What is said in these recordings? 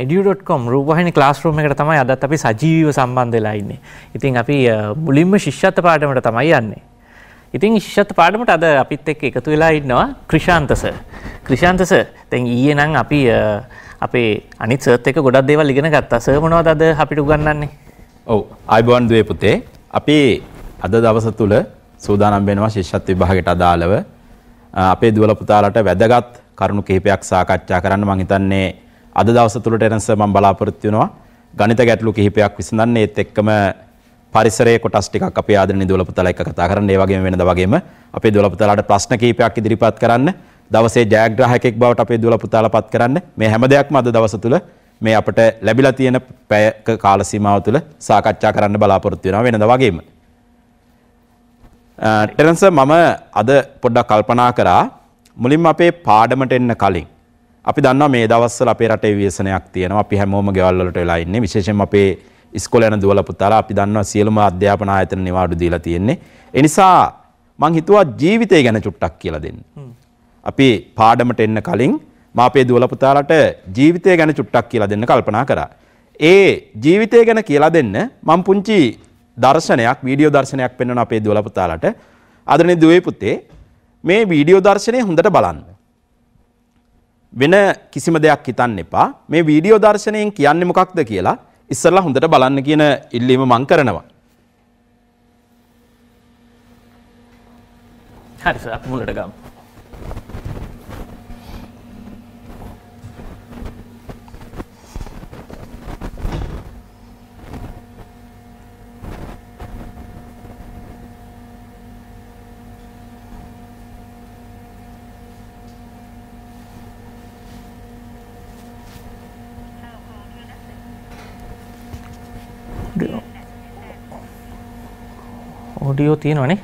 ඩියඩොට්කොම් රූපහින ලාස්රූම එකට තමයි අදත් අපි සජීව සම්බන්ධලා ඉන්නේ ඉතින් අපි මුලින්ම ශිෂ්‍යත පාඩමට තමයි යන්නේ. ඉතින් ශිෂ්‍යත පාඩමට අද අපිත් එක්ක එකතු වෙලා ඉන්නවා ක්‍රිෂාන්තස ක්‍රිෂාන්තස තැන් ඊයේ නම් අපි අපේ අනිත් සර්ත් එක ගොඩක් දේවල් ඉගෙන ගත්තා සර් මොනවද අද අපිට උගන්වන්නේ ඔව් අයිබෝන් දුවේ පුතේ අපි අද දවස තුල සූදානම් වෙනවා ශිෂ්‍යත් විභාගයට අදාළව අපේ දුවල පුතාලට වැදගත් කරුණු කිහිපයක් සාකච්ඡා කරන්න මම හිතන්නේ අද දවස තුළට එනස මම බලාපොරොත්තු වෙනවා ගණිත ගැටලු කිහිපයක් විසඳන්න ඒත් එක්කම පරිසරයේ කොටස් ටිකක් අපේ ආදරණීය දොළපතලා එක්ක කතා කරන්න ඒ වගේම වෙනද වගේම අපේ දොළපතලාට ප්‍රශ්න කිහිපයක් ඉදිරිපත් කරන්න දවසේ ජයග්‍රාහකෙක් බවට අපේ දොළපතලා පත් කරන්න මේ හැම දෙයක්ම අද දවස තුළ මේ අපට ලැබිලා තියෙන පැයක කාල සීමාව තුළ සාකච්ඡා කරන්න බලාපොරොත්තු වෙනවා වෙනද වගේම ටෙරන්ස මම අද පොඩ්ඩක් කල්පනා කරා මුලින්ම අපේ පාඩමට එන්න කලින් අපි දන්නවා මේ දවස්වල අපේ රටේ ව්‍යසනයක් තියෙනවා. අපි හැමෝම ගෙවල් වලට වෙලා ඉන්නේ. විශේෂයෙන්ම අපේ ඉස්කෝලේ යන දුවල පුතාලා අපි දන්නවා සියලුම අධ්‍යාපන ආයතන නිවාඩු දීලා තියෙන්නේ. ඒ නිසා මං හිතුවා ජීවිතය ගැන චුට්ටක් කියලා දෙන්න. අපි පාඩමට එන්න කලින් මා අපේ දුවල පුතාලට ජීවිතය ගැන චුට්ටක් කියලා දෙන්න කල්පනා කරා. ඒ ජීවිතය ගැන කියලා දෙන්න මම පුංචි දර්ශනයක් වීඩියෝ දර්ශනයක් පෙන්වන අපේ දුවල පුතාලට. ආදරණීය දුවේ පුතේ මේ වීඩියෝ දර්ශනය හොඳට බලන්න. වෙන කිසිම දෙයක් හිතන්න එපා. මේ වීඩියෝ දර්ශනයෙන් කියන්නේ මොකක්ද කියලා ඉස්සෙල්ලා හොඳට බලන්න කියන ඉල්ලීම මම කරනවා. හරි සර් අපි මුලට ගමු. ඔඩියෝ තියෙනවනේ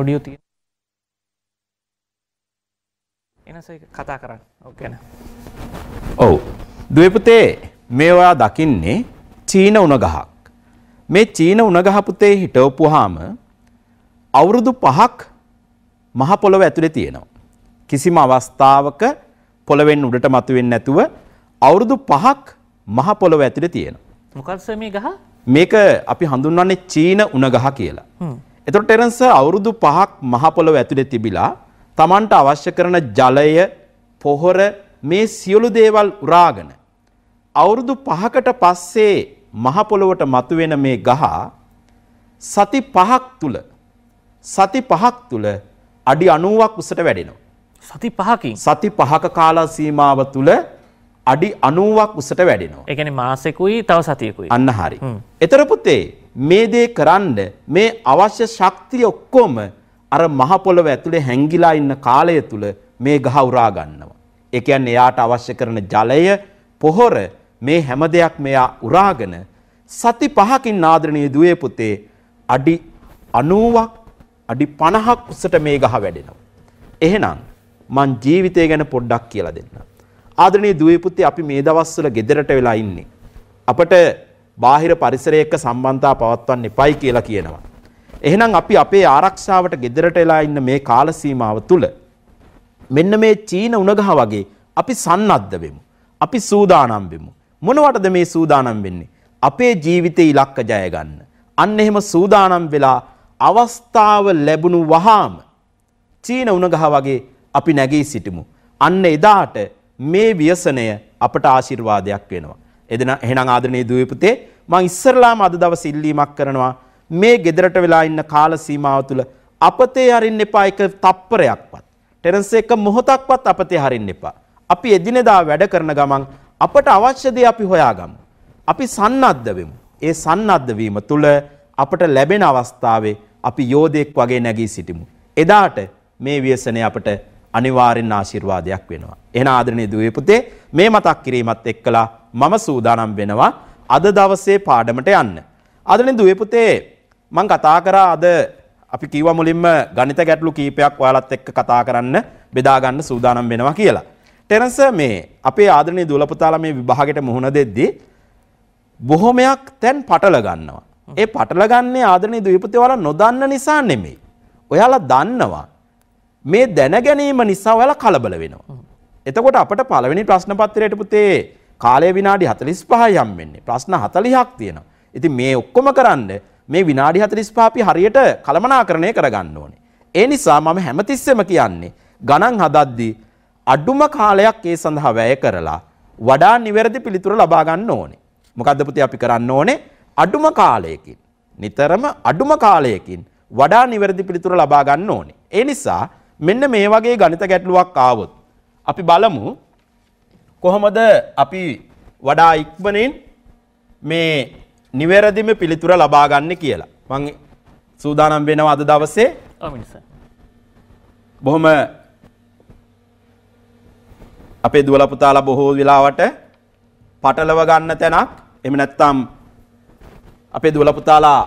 ඔඩියෝ තියෙන එනස කතා කරන්න ගැන ඔව් දවපුතේ මේවා දකින්නේ චීන උනගහක් මේ චීන උනගහපුතේ හිටවපුහාම අවුරුදු පහක් මහ පොළොව ඇතුලේ තියෙනවා කිසිම අවස්ථාවක පොළවෙන් උඩට මතුවෙන්නේ නැතුව අවුරුදු පහක් මහ පොළොව ඇතුලේ තියෙනවා මොකක්ද මේ ගහ මේක අපි හඳුන්වන්නේ චීන උණගහ කියලා. එතකොට ටෙරන්ස් අවුරුදු 5ක් මහ පොළොව ඇතුලේ තිබිලා Tamanට අවශ්‍ය කරන ජලය, පොහොර මේ සියලු දේවල් උරාගෙන අවුරුදු 5කට පස්සේ මහ පොළොවට මතුවෙන මේ ගහ සති 5ක් තුල සති 5ක් තුල අඩි 90ක් උසට වැඩෙනවා. සති 5කින් සති 5ක කාල සීමාව තුල අඩි 90ක් උසට වැඩෙනවා. ඒ කියන්නේ මාසෙකුයි තව සතියකුයි. අන්න හරි. එතර පුතේ මේ දේ කරන්න මේ අවශ්‍ය ශක්තිය ඔක්කොම අර මහ පොළව ඇතුලේ හැංගිලා ඉන්න කාලය තුල මේ ගහ උරා ගන්නවා. ඒ කියන්නේ එයාට අවශ්‍ය කරන ජලය, පොහොර මේ හැම දෙයක් මෙයා උරාගෙන සති පහකින් ආදරණීය දුවේ පුතේ අඩි 90ක් අඩි 50ක් උසට මේ ගහ වැඩෙනවා. එහෙනම් මං ජීවිතය ගැන පොඩ්ඩක් කියලා දෙන්නම්. ආදරණීය දුවේ පුතේ අපි මේ දවස්වල ගෙදරට වෙලා ඉන්නේ. අපට බාහිර පරිසරයක සම්බන්ධතා පවත්වන්න එපයි කියලා කියනවා. එහෙනම් අපි අපේ ආරක්ෂාවට ගෙදරට එලා ඉන්න මේ කාල සීමාව තුල මෙන්න මේ චීන උණගහ වගේ අපි සන්නද්ධ වෙමු. අපි සූදානම් වෙමු. මොනවටද මේ සූදානම් වෙන්නේ? අපේ ජීවිතේ ඉලක්ක ජය ගන්න. අන්න එහෙම සූදානම් වෙලා අවස්ථාව ලැබුණු වහාම චීන උණගහ වගේ අපි නැගී සිටිමු. අන්න එදාට මේ ව්‍යසනය අපට ආශිර්වාදයක් වෙනවා. එදෙන එහෙනම් ආදරණීය දුවේපුතේ මම ඉස්සරලාම අද දවස් ඉල්ලීමක් කරනවා මේ ගෙදරට වෙලා ඉන්න කාල සීමාව තුළ අපතේ හරින්න එපා එක තප්පරයක්වත්. ටෙරන්ස් එක මොහොතක්වත් අපතේ හරින්න එපා. අපි එදිනෙදා වැඩ කරන ගමන් අපට අවශ්‍ය දේ අපි හොයාගමු. අපි සන්නද්ධ වෙමු. ඒ සන්නද්ධ වීම තුළ අපට ලැබෙන අවස්ථාවේ අපි යෝධයෙක් වගේ නැගී සිටිමු. එදාට මේ ව්‍යසනය අපට අනිවාර්යෙන් ආශිර්වාදයක් වෙනවා. එහෙනම් ආදරණීය දුවේ පුතේ මේ මතක් කිරීමත් එක්කලා මම සූදානම් වෙනවා අද දවසේ පාඩමට යන්න. ආදරණීය දුවේ පුතේ මම කතා කරා අද අපි කිව්වා මුලින්ම ගණිත ගැටලු කීපයක් ඔයාලත් එක්ක කතා කරන්න බෙදා ගන්න සූදානම් වෙනවා කියලා. ටෙරන්ස් මේ අපේ ආදරණීය දුවල පුතාලා මේ විභාගයට මුහුණ දෙද්දී බොහොමයක් තැන් පටල ගන්නවා. ඒ පටලගන්නේ ආදරණීය දුවේ පුතේ ඔයාලා නොදන්න නිසා නෙමෙයි. ඔයාලා දන්නවා මේ දැනගැනීම නිසා ඔයාලා කලබල වෙනවා. එතකොට අපට පළවෙනි ප්‍රශ්න පත්‍රයට පුතේ කාලය විනාඩි 45යි යම් වෙන්නේ. ප්‍රශ්න 40ක් තියෙනවා. ඉතින් මේ ඔක්කොම කරන්න මේ විනාඩි 45 අපි හරියට කළමනාකරණය කරගන්න ඕනේ. ඒ නිසා මම හැමතිස්සෙම කියන්නේ ගණන් හදද්දී අඩුම කාලයක් ඒ සඳහා වැය කරලා වඩා නිවැරදි පිළිතුර ලබා ගන්න ඕනේ. මොකද්ද පුතේ අපි කරන්න ඕනේ? අඩුම කාලයකින් නිතරම අඩුම කාලයකින් වඩා නිවැරදි පිළිතුර ලබා ගන්න ඕනේ. ඒ නිසා මෙන්න මේ වගේ ගණිත ගැටලුවක් ආවොත් අපි බලමු කොහොමද අපි වඩා ඉක්මනින් මේ නිවැරදිම පිළිතුර ලබා ගන්න කියලා. මං සූදානම් වෙනවා අද දවසේ. ඔව් මිනිසා. බොහොම අපේ දුවලා පුතාලා බොහෝ වෙලාවට පටලව ගන්න තැනක් එහෙම නැත්නම් අපේ දුවලා පුතාලා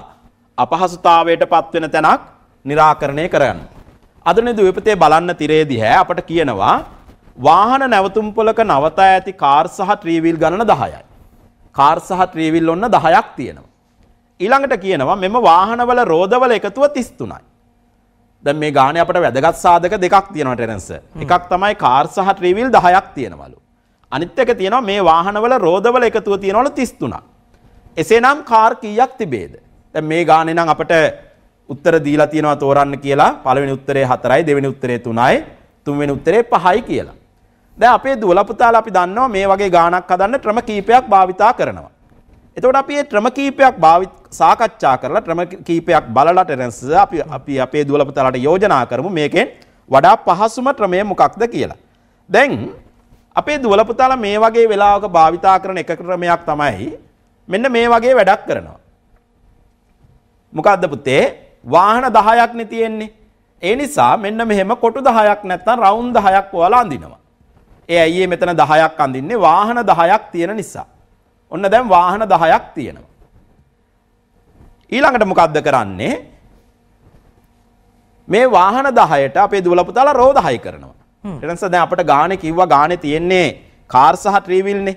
අපහසුතාවයට පත් වෙන තැනක් निराකරණය කරගන්න. අදනේ දුවපතේ බලන්න තිරේ දිහැ අපට කියනවා වාහන නැවතුම් පොලක නවතා ඇති කාර් සහ ත්‍රීවිල් ගණන 10යි. කාර් සහ ත්‍රීවිල් ඔන්න 10ක් තියෙනවා. ඊළඟට කියනවා මෙම වාහනවල රෝදවල එකතුව 33යි. දැන් මේ ගානේ අපට වැදගත් සාධක දෙකක් තියෙනවා ටෙරන්ස්. එකක් තමයි කාර් සහ ත්‍රීවිල් 10ක් තියෙනවලු. අනිත් එක තියෙනවා මේ වාහනවල රෝදවල එකතුව තියෙනවලු 33ක්. එසේනම් කාර් කීයක් තිබේද? දැන් මේ ගානේ නම් අපට උත්තර දීලා තියෙනවා තෝරන්න කියලා පළවෙනි උත්තරේ 4යි දෙවෙනි උත්තරේ 3යි තුන්වෙනි උත්තරේ 5යි කියලා. දැන් අපේ දුවලා පුතාලා අපි දන්නවා මේ වගේ ගාණක් හදන්න ක්‍රම කීපයක් භාවිතා කරනවා. එතකොට අපි මේ ක්‍රම කීපයක් සාකච්ඡා කරලා ක්‍රම කීපයක් බලලා ටෙරන්ස් අපි අපි අපේ දුවලා පුතාලාට යෝජනා කරමු මේකෙන් වඩා පහසුම ක්‍රමය මොකක්ද කියලා. දැන් අපේ දුවලා පුතාලා මේ වගේ වෙලාවක භාවිතා කරන එක ක්‍රමයක් තමයි මෙන්න මේ වගේ වැඩක් කරනවා. මොකද්ද පුතේ? වාහන 10ක්නේ තියෙන්නේ. ඒ නිසා මෙන්න මෙහෙම කොටු 10ක් නැත්නම් රවුන්ඩ් 10ක් ඔයාලා අඳිනවා. ඒ ඇයි මෙතන 10ක් අඳින්නේ වාහන 10ක් තියෙන නිසා. ඔන්න දැන් වාහන 10ක් තියෙනවා. ඊළඟට මොකද්ද කරන්නේ? මේ වාහන 10ට අපේ දුවලා පුතාලා රෝ 10 කරනවා. එතනස දැන් අපිට ගානේ කිව්වා ගානේ තියෙන්නේ කාර් සහ ත්‍රිවිල්නේ.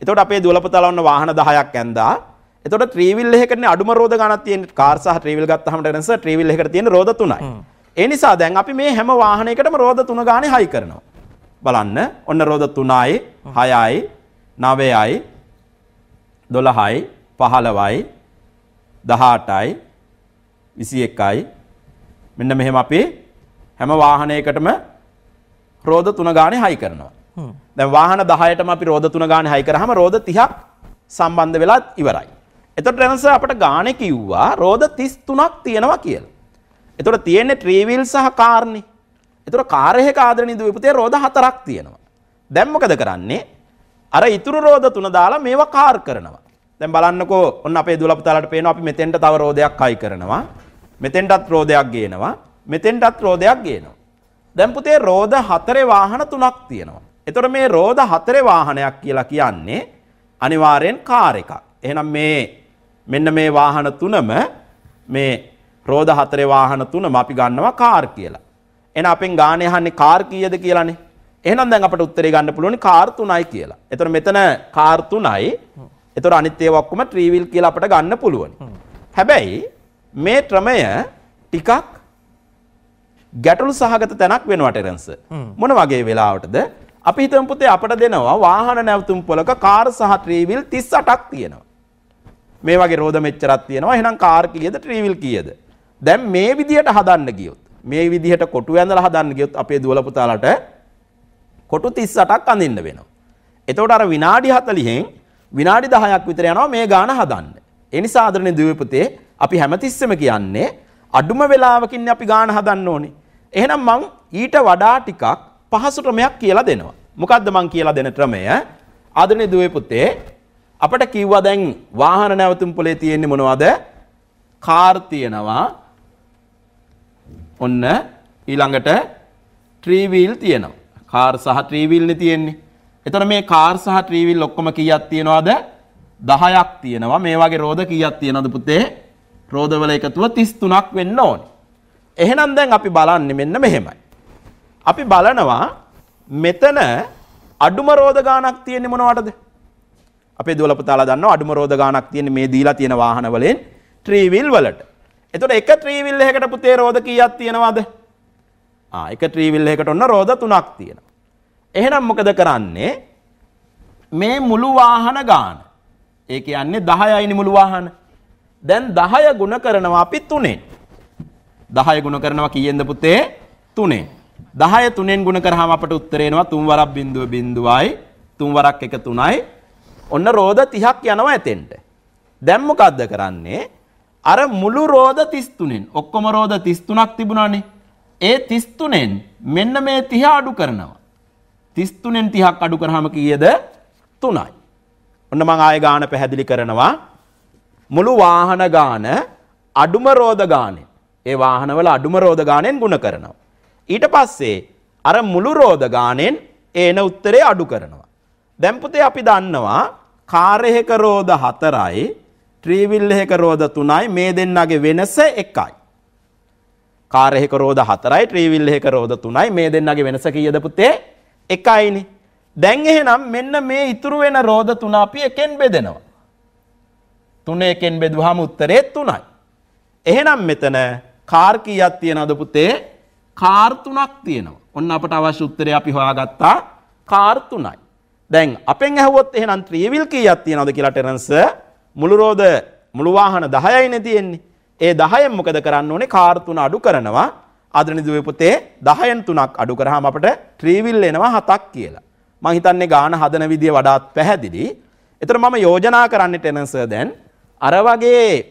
එතකොට අපේ දුවලා පුතාලා ඔන්න වාහන 10ක් ඇඳලා එතකොට ට්‍රීවිල් එකකනේ අඩුම රෝද ගණක් තියෙන කාර් සහ ට්‍රීවිල් ගත්තාම ඩෙනස ට්‍රීවිල් එකට තියෙන රෝද 3යි. ඒ නිසා දැන් අපි මේ හැම වාහනයකටම රෝද 3 ගානේ හයි කරනවා. බලන්න ඔන්න රෝද 3යි 6යි 9යි 12යි 15යි 18යි 21යි මෙන්න මෙහෙම අපි හැම වාහනයකටම රෝධ 3 ගානේ හයි කරනවා. දැන් වාහන 10ටම අපි රෝධ 3 ගානේ හයි කරාම රෝධ 30ක් සම්බන්ධ වෙලා ඉවරයි. එතකොට රැනස අපට ගාණේ කිව්වා රෝද 33ක් තියෙනවා කියලා. එතකොට තියෙන්නේ ට්‍රීවිල් සහ කාර්නේ. එතකොට කාර් එකේ ආදරණීය දුවපතේ රෝද 4ක් තියෙනවා. දැන් මොකද කරන්නේ? අර ඉතුරු රෝද 3 දාලා මේවා කාර් කරනවා. දැන් බලන්නකෝ ඔන්න අපේ දුවපතාලට පේනවා අපි මෙතෙන්ට තව රෝදයක් අයි කරනවා. මෙතෙන්ටත් රෝදයක් ගේනවා. මෙතෙන්ටත් රෝදයක් ගේනවා. දැන් පුතේ රෝද 4 වාහන 3ක් තියෙනවා. එතකොට මේ රෝද 4 වාහනයක් කියලා කියන්නේ අනිවාර්යෙන් කාර් එකක්. එහෙනම් මේ මෙන්න මේ වාහන තුනම මේ රෝධ හතරේ වාහන තුනම අපි ගන්නවා කාර් කියලා. එහෙනම් අපෙන් ගානේ අහන්නේ කාර් කීයද කියලානේ. එහෙනම් දැන් අපට උත්තරේ ගන්න පුළුවන් කාර් තුනයි කියලා. එතකොට මෙතන කාර් තුනයි. එතකොට අනිත් ඒවා ඔක්කොම ට්‍රීවිල් කියලා අපට ගන්න පුළුවන්. හැබැයි මේ ක්‍රමය ටිකක් ගැටලු සහගත තැනක් වෙනවා ටෙරන්ස්. මොන වගේ වෙලාවටද? අපි හිතමු පුතේ අපට දෙනවා වාහන නැවතුම් පොලක කාර් සහ ට්‍රීවිල් 38ක් තියෙනවා. මේ වගේ රෝද මෙච්චරක් තියෙනවා. එහෙනම් කාර් කීයද ට්‍රීවිල් කීයද? දැන් මේ විදිහට හදන්න ගියොත් මේ විදිහට කොටු ඇඳලා හදන්න ගියොත් අපේ දුවල පුතාලට කොටු 38ක් අඳින්න වෙනවා. එතකොට අර විනාඩි 40න් විනාඩි 10ක් විතර යනවා මේ ගාන හදන්න. ඒ නිසා ආදරණීය දුවේ පුතේ අපි හැමතිස්සෙම කියන්නේ අඩුම වෙලාවකින් අපි ගාන හදන්න ඕනේ. එහෙනම් මං ඊට වඩා ටිකක් පහසු ක්‍රමයක් කියලා දෙනවා. මොකද්ද මං කියලා දෙන ක්‍රමය? ආදරණීය දුවේ පුතේ අපට කිව්වා දැන් වාහන නැවතුම් පොලේ තියෙන්නේ මොනවද? කාර් තියෙනවා. ඔන්න ඊළඟට ත්‍රිවිල් තියෙනවා. කාර් සහ ත්‍රිවිල්නේ තියෙන්නේ. එතන මේ කාර් සහ ත්‍රිවිල් ඔක්කොම කීයක් තියෙනවද? 10ක් තියෙනවා. මේ වගේ රෝද කීයක් තියෙනවද පුතේ? රෝදවල එකතුව 33ක් වෙන්න ඕනේ. එහෙනම් දැන් අපි බලන්නේ මෙන්න මෙහෙමයි. අපි බලනවා මෙතන අඩුම රෝද ගාණක් තියෙන්නේ මොනවටද? අපේ දුවලපතාලා දන්නවා අඩුම රෝද ගාණක් තියෙන මේ දීලා තියෙන වාහන වලින් ත්‍රිවිල් වලට. එතකොට එක ත්‍රිවිල් එකකට පුතේ රෝද කීයක් තියෙනවද? ආ එක ත්‍රිවිල් එකකට ඔන්න රෝද තුනක් තියෙනවා. එහෙනම් මොකද කරන්නේ? මේ මුළු වාහන ගාන. ඒ කියන්නේ 10යිනි මුළු වාහන. දැන් 10 ගුණ කරනවා අපි 3ෙන්. 10 ගුණ කරනවා කීයෙන්ද පුතේ? 3ෙන්. 10 3ෙන් ගුණ කරාම අපට උත්තර එනවා 3 වරක් 0.0යි 3 වරක් 1 3යි ඔන්න රෝධ 30ක් යනවා එතෙන්ට. දැන් මොකද්ද කරන්නේ? අර මුළු රෝධ 33න් ඔක්කොම රෝධ 33ක් තිබුණානේ. ඒ 33න් මෙන්න මේ 30 අඩු කරනවා. 33න් 30ක් අඩු කරාම කීයද? 3යි. ඔන්න මම ආයෙ ගාන පැහැදිලි කරනවා. මුළු වාහන ගාන අඩුම රෝධ ගානෙන් ඒ වාහනවල අඩුම රෝධ ගානෙන් ಗುಣ කරනවා. ඊට පස්සේ අර මුළු රෝධ ගානෙන් ඒන උත්තරේ අඩු කරනවා. දැන් පුතේ අපි දන්නවා කාර්යහක රෝධ 4යි ත්‍රිවිල්හක රෝධ 3යි මේ දෙන්නගේ වෙනස 1යි. කාර්යහක රෝධ 4යි ත්‍රිවිල්හක රෝධ 3යි මේ දෙන්නගේ වෙනස කීයද පුතේ? 1යිනේ. දැන් එහෙනම් මෙන්න මේ ඉතුරු වෙන රෝධ 3 අපි එකෙන් බෙදෙනවා. 3 එකෙන් බෙදුවාම උත්තරේ 3යි. එහෙනම් මෙතන කාර් කීයක් තියනවද පුතේ? කාර් 3ක් තියෙනවා. ඔන්න අපට අවශ්‍ය උත්තරේ අපි හොයාගත්තා කාර් 3යි. දැන් අපෙන් ඇහුවොත් එහෙනම් ත්‍රිවිල් කීයක් තියනවද කියලා ටෙරන්ස් මුළු රෝද මුළු වාහන 10යිනේ තියෙන්නේ. ඒ 10න් මොකද කරන්න ඕනේ? කාර් තුන අඩු කරනවා. ආදරණීය පුතේ 10න් තුනක් අඩු කරාම අපට ත්‍රිවිල් එනවා හතක් කියලා. මං හිතන්නේ ගාන හදන විදිය වඩාත් පැහැදිලි. ඒතර මම යෝජනා කරන්නේ ටෙනන්ස් දැන් අර වගේ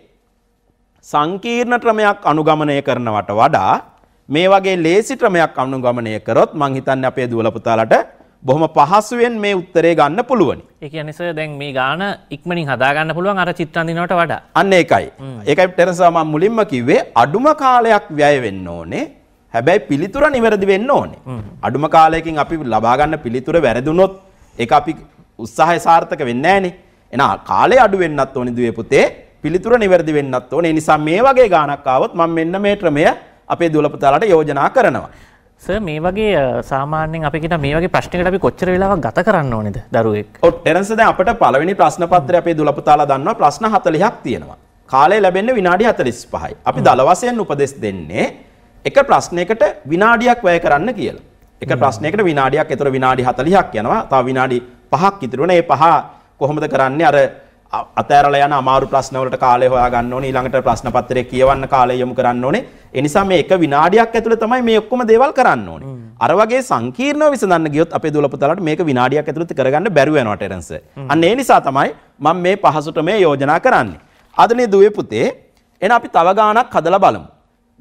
සංකීර්ණ ක්‍රමයක් අනුගමනය කරනවට වඩා මේ වගේ ලේසි ක්‍රමයක් අනුගමනය කරොත් මං හිතන්නේ අපේ දුවල පුතාලට බොහොම පහසුවෙන් මේ උත්තරේ ගන්න පුළුවනි. ඒ කියන්නේ සර් දැන් මේ ගාන ඉක්මනින් හදා ගන්න පුළුවන් අර චිත්‍රන් දිනවට වඩා. අන්න ඒකයි. ඒකයි ටෙරසා මම මුලින්ම කිව්වේ අඩුම කාලයක් වැය වෙන්න ඕනේ. හැබැයි පිළිතුර නිවැරදි වෙන්න ඕනේ. අඩුම කාලයකින් අපි ලබා ගන්න පිළිතුර වැරදුනොත් ඒක අපි උත්සාහය සාර්ථක වෙන්නේ නැහනේ. එහෙනම් කාලය අඩු වෙන්නත් ඕනේ දුවේ පුතේ. පිළිතුර නිවැරදි වෙන්නත් ඕනේ. ඒ නිසා මේ වගේ ගානක් ආවොත් මම මෙන්න මේ ක්‍රමය අපේ දුවලපතාලට යෝජනා කරනවා. ස මේ වගේ සාමානෙන් අපිට මේ වගේ ප්‍රශ්නකට අපි කොච්චර වෙලාවක් ගත කරන්න ඕනෙද දරුවෙක් එරන්සද අපට පළවෙනි ප්‍රශ්න පත්‍ර අපේ දුලපතාලා දන්නවා ප්‍රශ්න හතලිහක් තියෙනවා කාලය ලැබෙන්න විනාඩි හතලිස් පහයි අපි දලවසයෙන් උපදෙස් දෙන්නේ එක ප්‍රශ්නයකට විනාඩියක් වැය කරන්න කියලා එක ප්‍රශ්නයකට විනාඩියක් එතර විනාඩි හතලිහක් යනවා තව විනාඩි පහක් ඉතිරුවන ඒ පහ කොහොමද කරන්නේ අර අතෑරලා යන අමාරු ප්‍රශ්න වලට කාලය හොයා ගන්න ඕනේ ඊළඟට ප්‍රශ්න පත්‍රය කියවන්න කාලය යොමු කරන්න ඕනේ ඒ නිසා මේ එක විනාඩියක් ඇතුළේ තමයි මේ ඔක්කොම දේවල් කරන්න ඕනේ අර වගේ සංකීර්ණව විසඳන්න ගියොත් අපේ දුවලපතලට මේක විනාඩියක් ඇතුළත කරගන්න බැරුව යනවා ටෙරන්ස් අන්න ඒ නිසා තමයි මම මේ පහසුට මේ යෝජනා කරන්නේ ආදරණීය දුවේ පුතේ එන අපි තව ගාණක් හදලා බලමු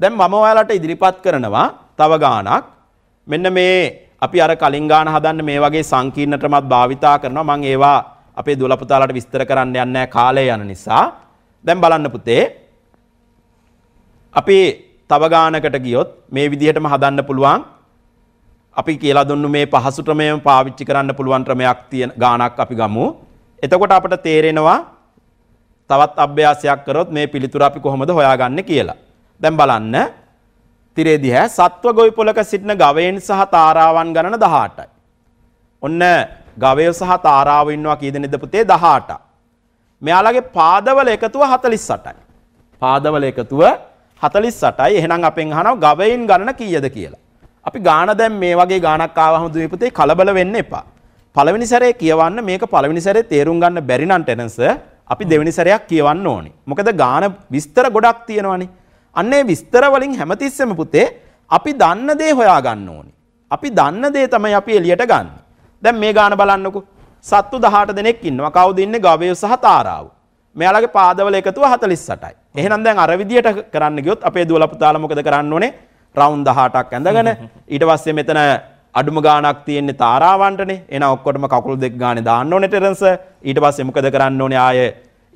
දැන් මම ඔයාලට ඉදිරිපත් කරනවා තව ගාණක් මෙන්න මේ අපි අර කලින් ගාන හදන්න මේ වගේ සංකීර්ණ ක්‍රමත් භාවිතා කරනවා මම ඒවා අපේ දොළ පුතාලට විස්තර කරන්න යන්න කාලය යන නිසා දැන් බලන්න පුතේ අපි තව ගානකට ගියොත් මේ විදිහටම හදන්න පුළුවන් අපි කියලා දුන්නු මේ පහසු ක්‍රමයම පාවිච්චි කරන්න පුළුවන් ක්‍රමයක් තියෙන ගානක් අපි ගමු. එතකොට අපට තේරෙනවා තවත් අභ්‍යාසයක් කරොත් මේ පිළිතුර අපි කොහොමද හොයාගන්නේ කියලා. දැන් බලන්න තිරේ දිහා සත්ව ගොවිපොළක සිටින ගවයන් සහ තාරාවන් ගණන 18යි. ඔන්න ගවය සහ තාරාව ඉන්නවා කී දෙනෙද පුතේ 18ක්. මෙයාලගේ පාදවල එකතුව 48යි. පාදවල එකතුව 48යි. එහෙනම් අපෙන් අහනවා ගවයින් ගණන කීයද කියලා. අපි ගාන දැන් මේ වගේ ගානක් ආවහම දුවේ පුතේ කලබල වෙන්න එපා. පළවෙනි සැරේ කියවන්න මේක පළවෙනි සැරේ තේරුම් ගන්න බැරි නම් ටෙනන්ස් අපි දෙවෙනි සැරයක් කියවන්න ඕනේ. මොකද ගාන විස්තර ගොඩක් තියෙනවනේ. අන්නේ විස්තර වලින් හැමතිස්සෙම පුතේ අපි දන්න දේ හොයා ගන්න ඕනේ. අපි දන්න දේ තමයි අපි එළියට ගන්න. දැන් මේ ගාන බලන්නකෝ. සත්තු 18 දෙනෙක් ඉන්නවා. කවුද ඉන්නේ? ගවය සහ තාරාව. මෙයාලගේ පාදවල එකතුව 48යි. එහෙනම් දැන් අර විදියට කරන්න ගියොත් අපේ දුවලා පුතාලා මොකද කරන්න ඕනේ? රවුන්ඩ් 18ක් ඇඳගෙන ඊට පස්සේ මෙතන අඩුම ගාණක් තියෙන්නේ තාරාවන්ටනේ. එහෙනම් ඔක්කොටම කකුල් දෙක ගානේ දාන්න ඕනේ ටෙරන්ස්. ඊට පස්සේ මොකද කරන්න ඕනේ? ආයේ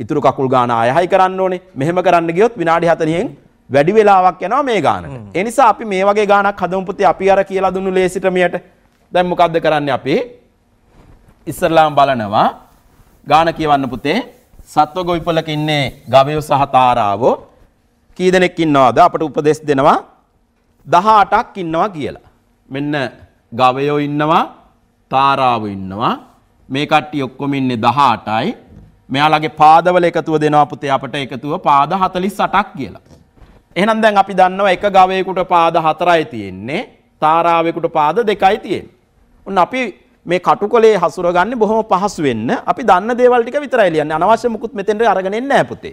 ඉතුරු කකුල් ගාන ආයෙ හයි කරන්න ඕනේ. මෙහෙම කරන්න ගියොත් විනාඩි 40න් වැඩි වෙලාවක් යනවා මේ ගානට. ඒ නිසා අපි මේ වගේ ගානක් හදමු පුතේ අපි අර කියලා දුන්නු ලේසිටමියට. දැන් මොකක්ද කරන්නේ අපි? ඉස්සරලාම බලනවා ගාන කියවන්න පුතේ. සත්ව ගොවිපලක ඉන්නේ ගවයෝ සහ තාරාවෝ කී දෙනෙක් ඉන්නවද අපට උපදෙස් දෙනවා 18ක් ඉන්නවා කියලා. මෙන්න ගවයෝ ඉන්නවා තාරාවෝ ඉන්නවා මේ කට්ටිය ඔක්කොම ඉන්නේ 18යි. මෙයාලගේ පාදවල එකතුව දෙනවා පුතේ අපට එකතුව පාද 48ක් කියලා. එහෙනම් දැන් අපි දන්නවා එක ගවයෙකුට පාද 4යි තියෙන්නේ, තාරාවෙකුට පාද 2යි තියෙන්නේ. ඔන්න අපි මේ කටුකොලේ හසුරගන්නේ බොහොම පහසු වෙන්න. අපි දන්න දේවල් ටික විතරයි ලියන්නේ. අනවශ්‍ය මුකුත් මෙතෙන්ට අරගෙන එන්නේ නැහැ පුතේ.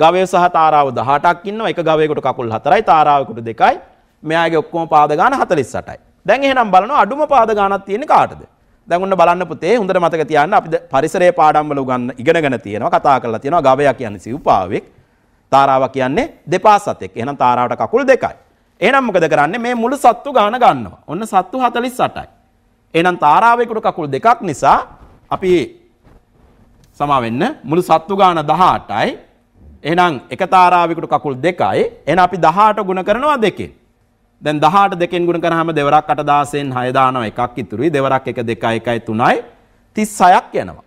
ගවය සහ තාරාව 18ක් ඉන්නවා. එක ගවයෙකුට කකුල් 4යි, තාරාවෙකුට 2යි. මෙයාගේ ඔක්කොම පාද ගාන 48යි. දැන් එහෙනම් බලනවා අඩුම පාද ගානක් තියෙන්නේ කාටද? දැන් ඔන්න බලන්න පුතේ හොඳට මතක තියාගන්න අපි පරිසරයේ පාඩම් වල උගන්න ඉගෙනගෙන තියෙනවා. කතා කරලා තියෙනවා ගවයා කියන්නේ සිව්පාවෙක්. තාරාව කියන්නේ දෙපා සතෙක්. එහෙනම් තාරාවට කකුල් දෙකයි. එහෙනම් මොකද කරන්නේ? මේ මුළු සත්තු ගාන ගන්නවා. ඔන්න සත්තු 48යි. එහෙනම් තාරාවයකට කකුල් දෙකක් නිසා අපි සමා වෙන්න මුළු සත්තු ගාන 18යි. එහෙනම් එක තාරාවයකට කකුල් දෙකයි. එහෙනම් අපි 18 ගුණ කරනවා දෙකෙන්. දැන් 18 දෙකෙන් ගුණ කරාම දෙවරක් 8000න් 6 දානවා එකක් ඉතුරුයි. දෙවරක් 1 2 1 3යි 36ක් යනවා.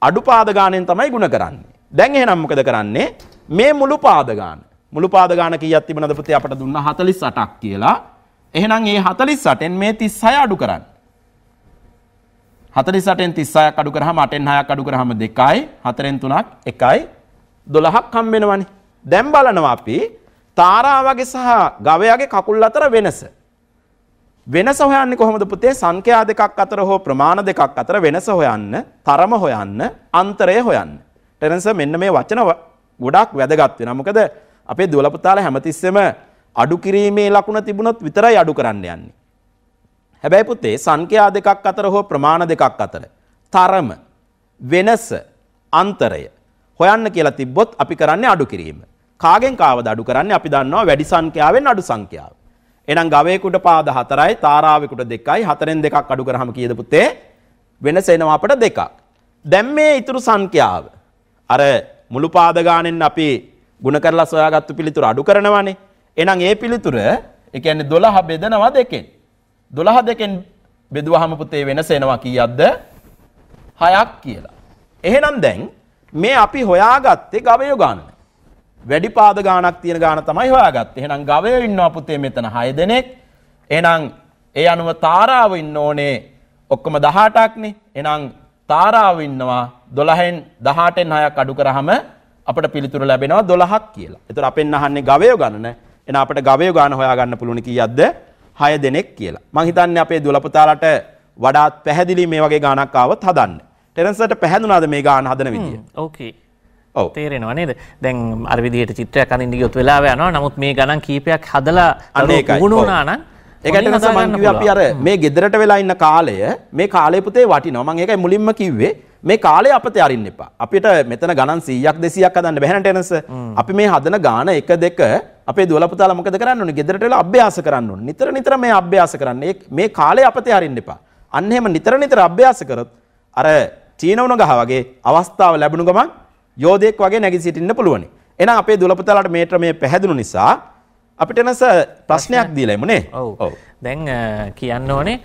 අඩුපාද ගාණෙන් තමයි ගුණ කරන්නේ. දැන් එහෙනම් මොකද කරන්නේ? මේ මුළු පාද ගාන. මුළු පාද ගාන කීයක් තිබුණද පුතේ අපට දුන්න 48ක් කියලා. එහෙනම් මේ 48න් මේ 36 අඩු කරන්න. 48න් 36ක් අඩු කරාම 8න් 6ක් අඩු කරාම 2යි 4න් 3ක් 1යි 12ක් හම් වෙනවනේ. දැන් බලනවා අපි තාරාවගේ සහ ගවයාගේ කකුල් අතර වෙනස. වෙනස හොයන්නේ කොහොමද පුතේ? සංඛ්‍යා දෙකක් අතර හෝ ප්‍රමාණ දෙකක් අතර වෙනස හොයන්න, තරම හොයන්න, අන්තරය හොයන්න. ටෙරන්ස් මෙන්න මේ වචන ගොඩක් වැදගත් වෙනවා. මොකද අපේ දුවලපුතාල හැමතිස්සෙම අඩු කිරීමේ ලකුණ තිබුණොත් විතරයි අඩු කරන්න යන්නේ. හැබැයි පුතේ සංඛ්‍යා දෙකක් අතර හෝ ප්‍රමාණ දෙකක් අතර තරම වෙනස අන්තරය හොයන්න කියලා තිබ්බොත් අපි කරන්නේ අඩු කිරීම. කාගෙන් කාවද අඩු කරන්නේ අපි දන්නවා වැඩි සංඛ්‍යාවෙන් අඩු සංඛ්‍යාව. එහෙනම් ගවයෙකුට පාද 4යි තාරාවෙකුට 2යි 4ෙන් 2ක් අඩු කරාම කීයද පුතේ? වෙනස එනවා අපට දෙකක්. දැන් මේ ඊතුරු සංඛ්‍යාව අර මුළු පාද ගානෙන් අපි ಗುಣ කරලා සොයාගත්තු පිළිතුර අඩු කරනවානේ. එහෙනම් ඒ පිළිතුර ඒ කියන්නේ 12 බෙදනවා දෙකෙන්. දොළහ දෙකෙන් බෙදුවහම පුතේ වෙනසෙනවා කීයක්ද? හයක් කියලා. එහෙනම් දැන් මේ අපි හොයාගත්තේ ගවය ගන්න. වැඩි පාද ගානක් තියෙන ගාන තමයි හොයාගත්තේ. එහෙනම් ගවය ඉන්නවා පුතේ මෙතන 6 දෙනෙක්. එහෙනම් ඒ අනුව තාරාව ඉන්න ඕනේ ඔක්කොම 18ක්නේ. එහෙනම් තාරාව ඉන්නවා 12න් 18න් 6ක් අඩු කරාම අපට පිළිතුර ලැබෙනවා 12ක් කියලා. ඒතර අපෙන් අහන්නේ ගවය ගණන. එහෙනම් අපිට ගවය ගාන හොයාගන්න පුළුවන් කීයක්ද? හය දෙනෙක් කියලා. මං හිතන්නේ අපේ දුලපතාලට වඩාත් පැහැදිලි මේ වගේ ගානක් ආවත් හදන්න. ටෙරන්සට පැහැදුනාද මේ ගාන හදන විදිය. ඕකේ. තේරෙනවා නේද දැන් අරවිදියට චිත්‍රයක් අනින්න ගියොත් වෙලාව යනවා නමුත් මේ ගණන් කීපයක් හදලා ගුණ වුණා නම් ඒකට නිසා මං කිව්වා අපි අර මේ ගෙදරට වෙලා ඉන්න කාලය මේ කාලේ පුතේ වටිනවා මම ඒකයි මුලින්ම කිව්වේ මේ කාලේ අපත අරින්න එපා. අපිට මෙතන ගණන් 100ක් 200ක් හදන්න බැහැ ටෙනස්. අපි මේ හදන ගාන 1 2 අපේ දුවල පුතාලා මොකද කරන්න ඕනේ? ගෙදරට වෙලා අභ්‍යාස කරන්න ඕනේ. නිතර නිතර මේ අභ්‍යාස කරන්න. මේ කාලේ අපත අරින්න එපා. අන්න එහෙම නිතර නිතර අභ්‍යාස කරොත් අර චීනවුන ගහ වගේ අවස්ථාව ලැබුණු ගමන් යෝධයෙක් වගේ නැගී සිටින්න පුළුවන්. එහෙනම් අපේ දුලපතලාට මේ ක්‍රමයේ පැහැදුණු නිසා අපිට එනස ප්‍රශ්නයක් දීලා එමුනේ. ඔව්. දැන් කියන්න ඕනේ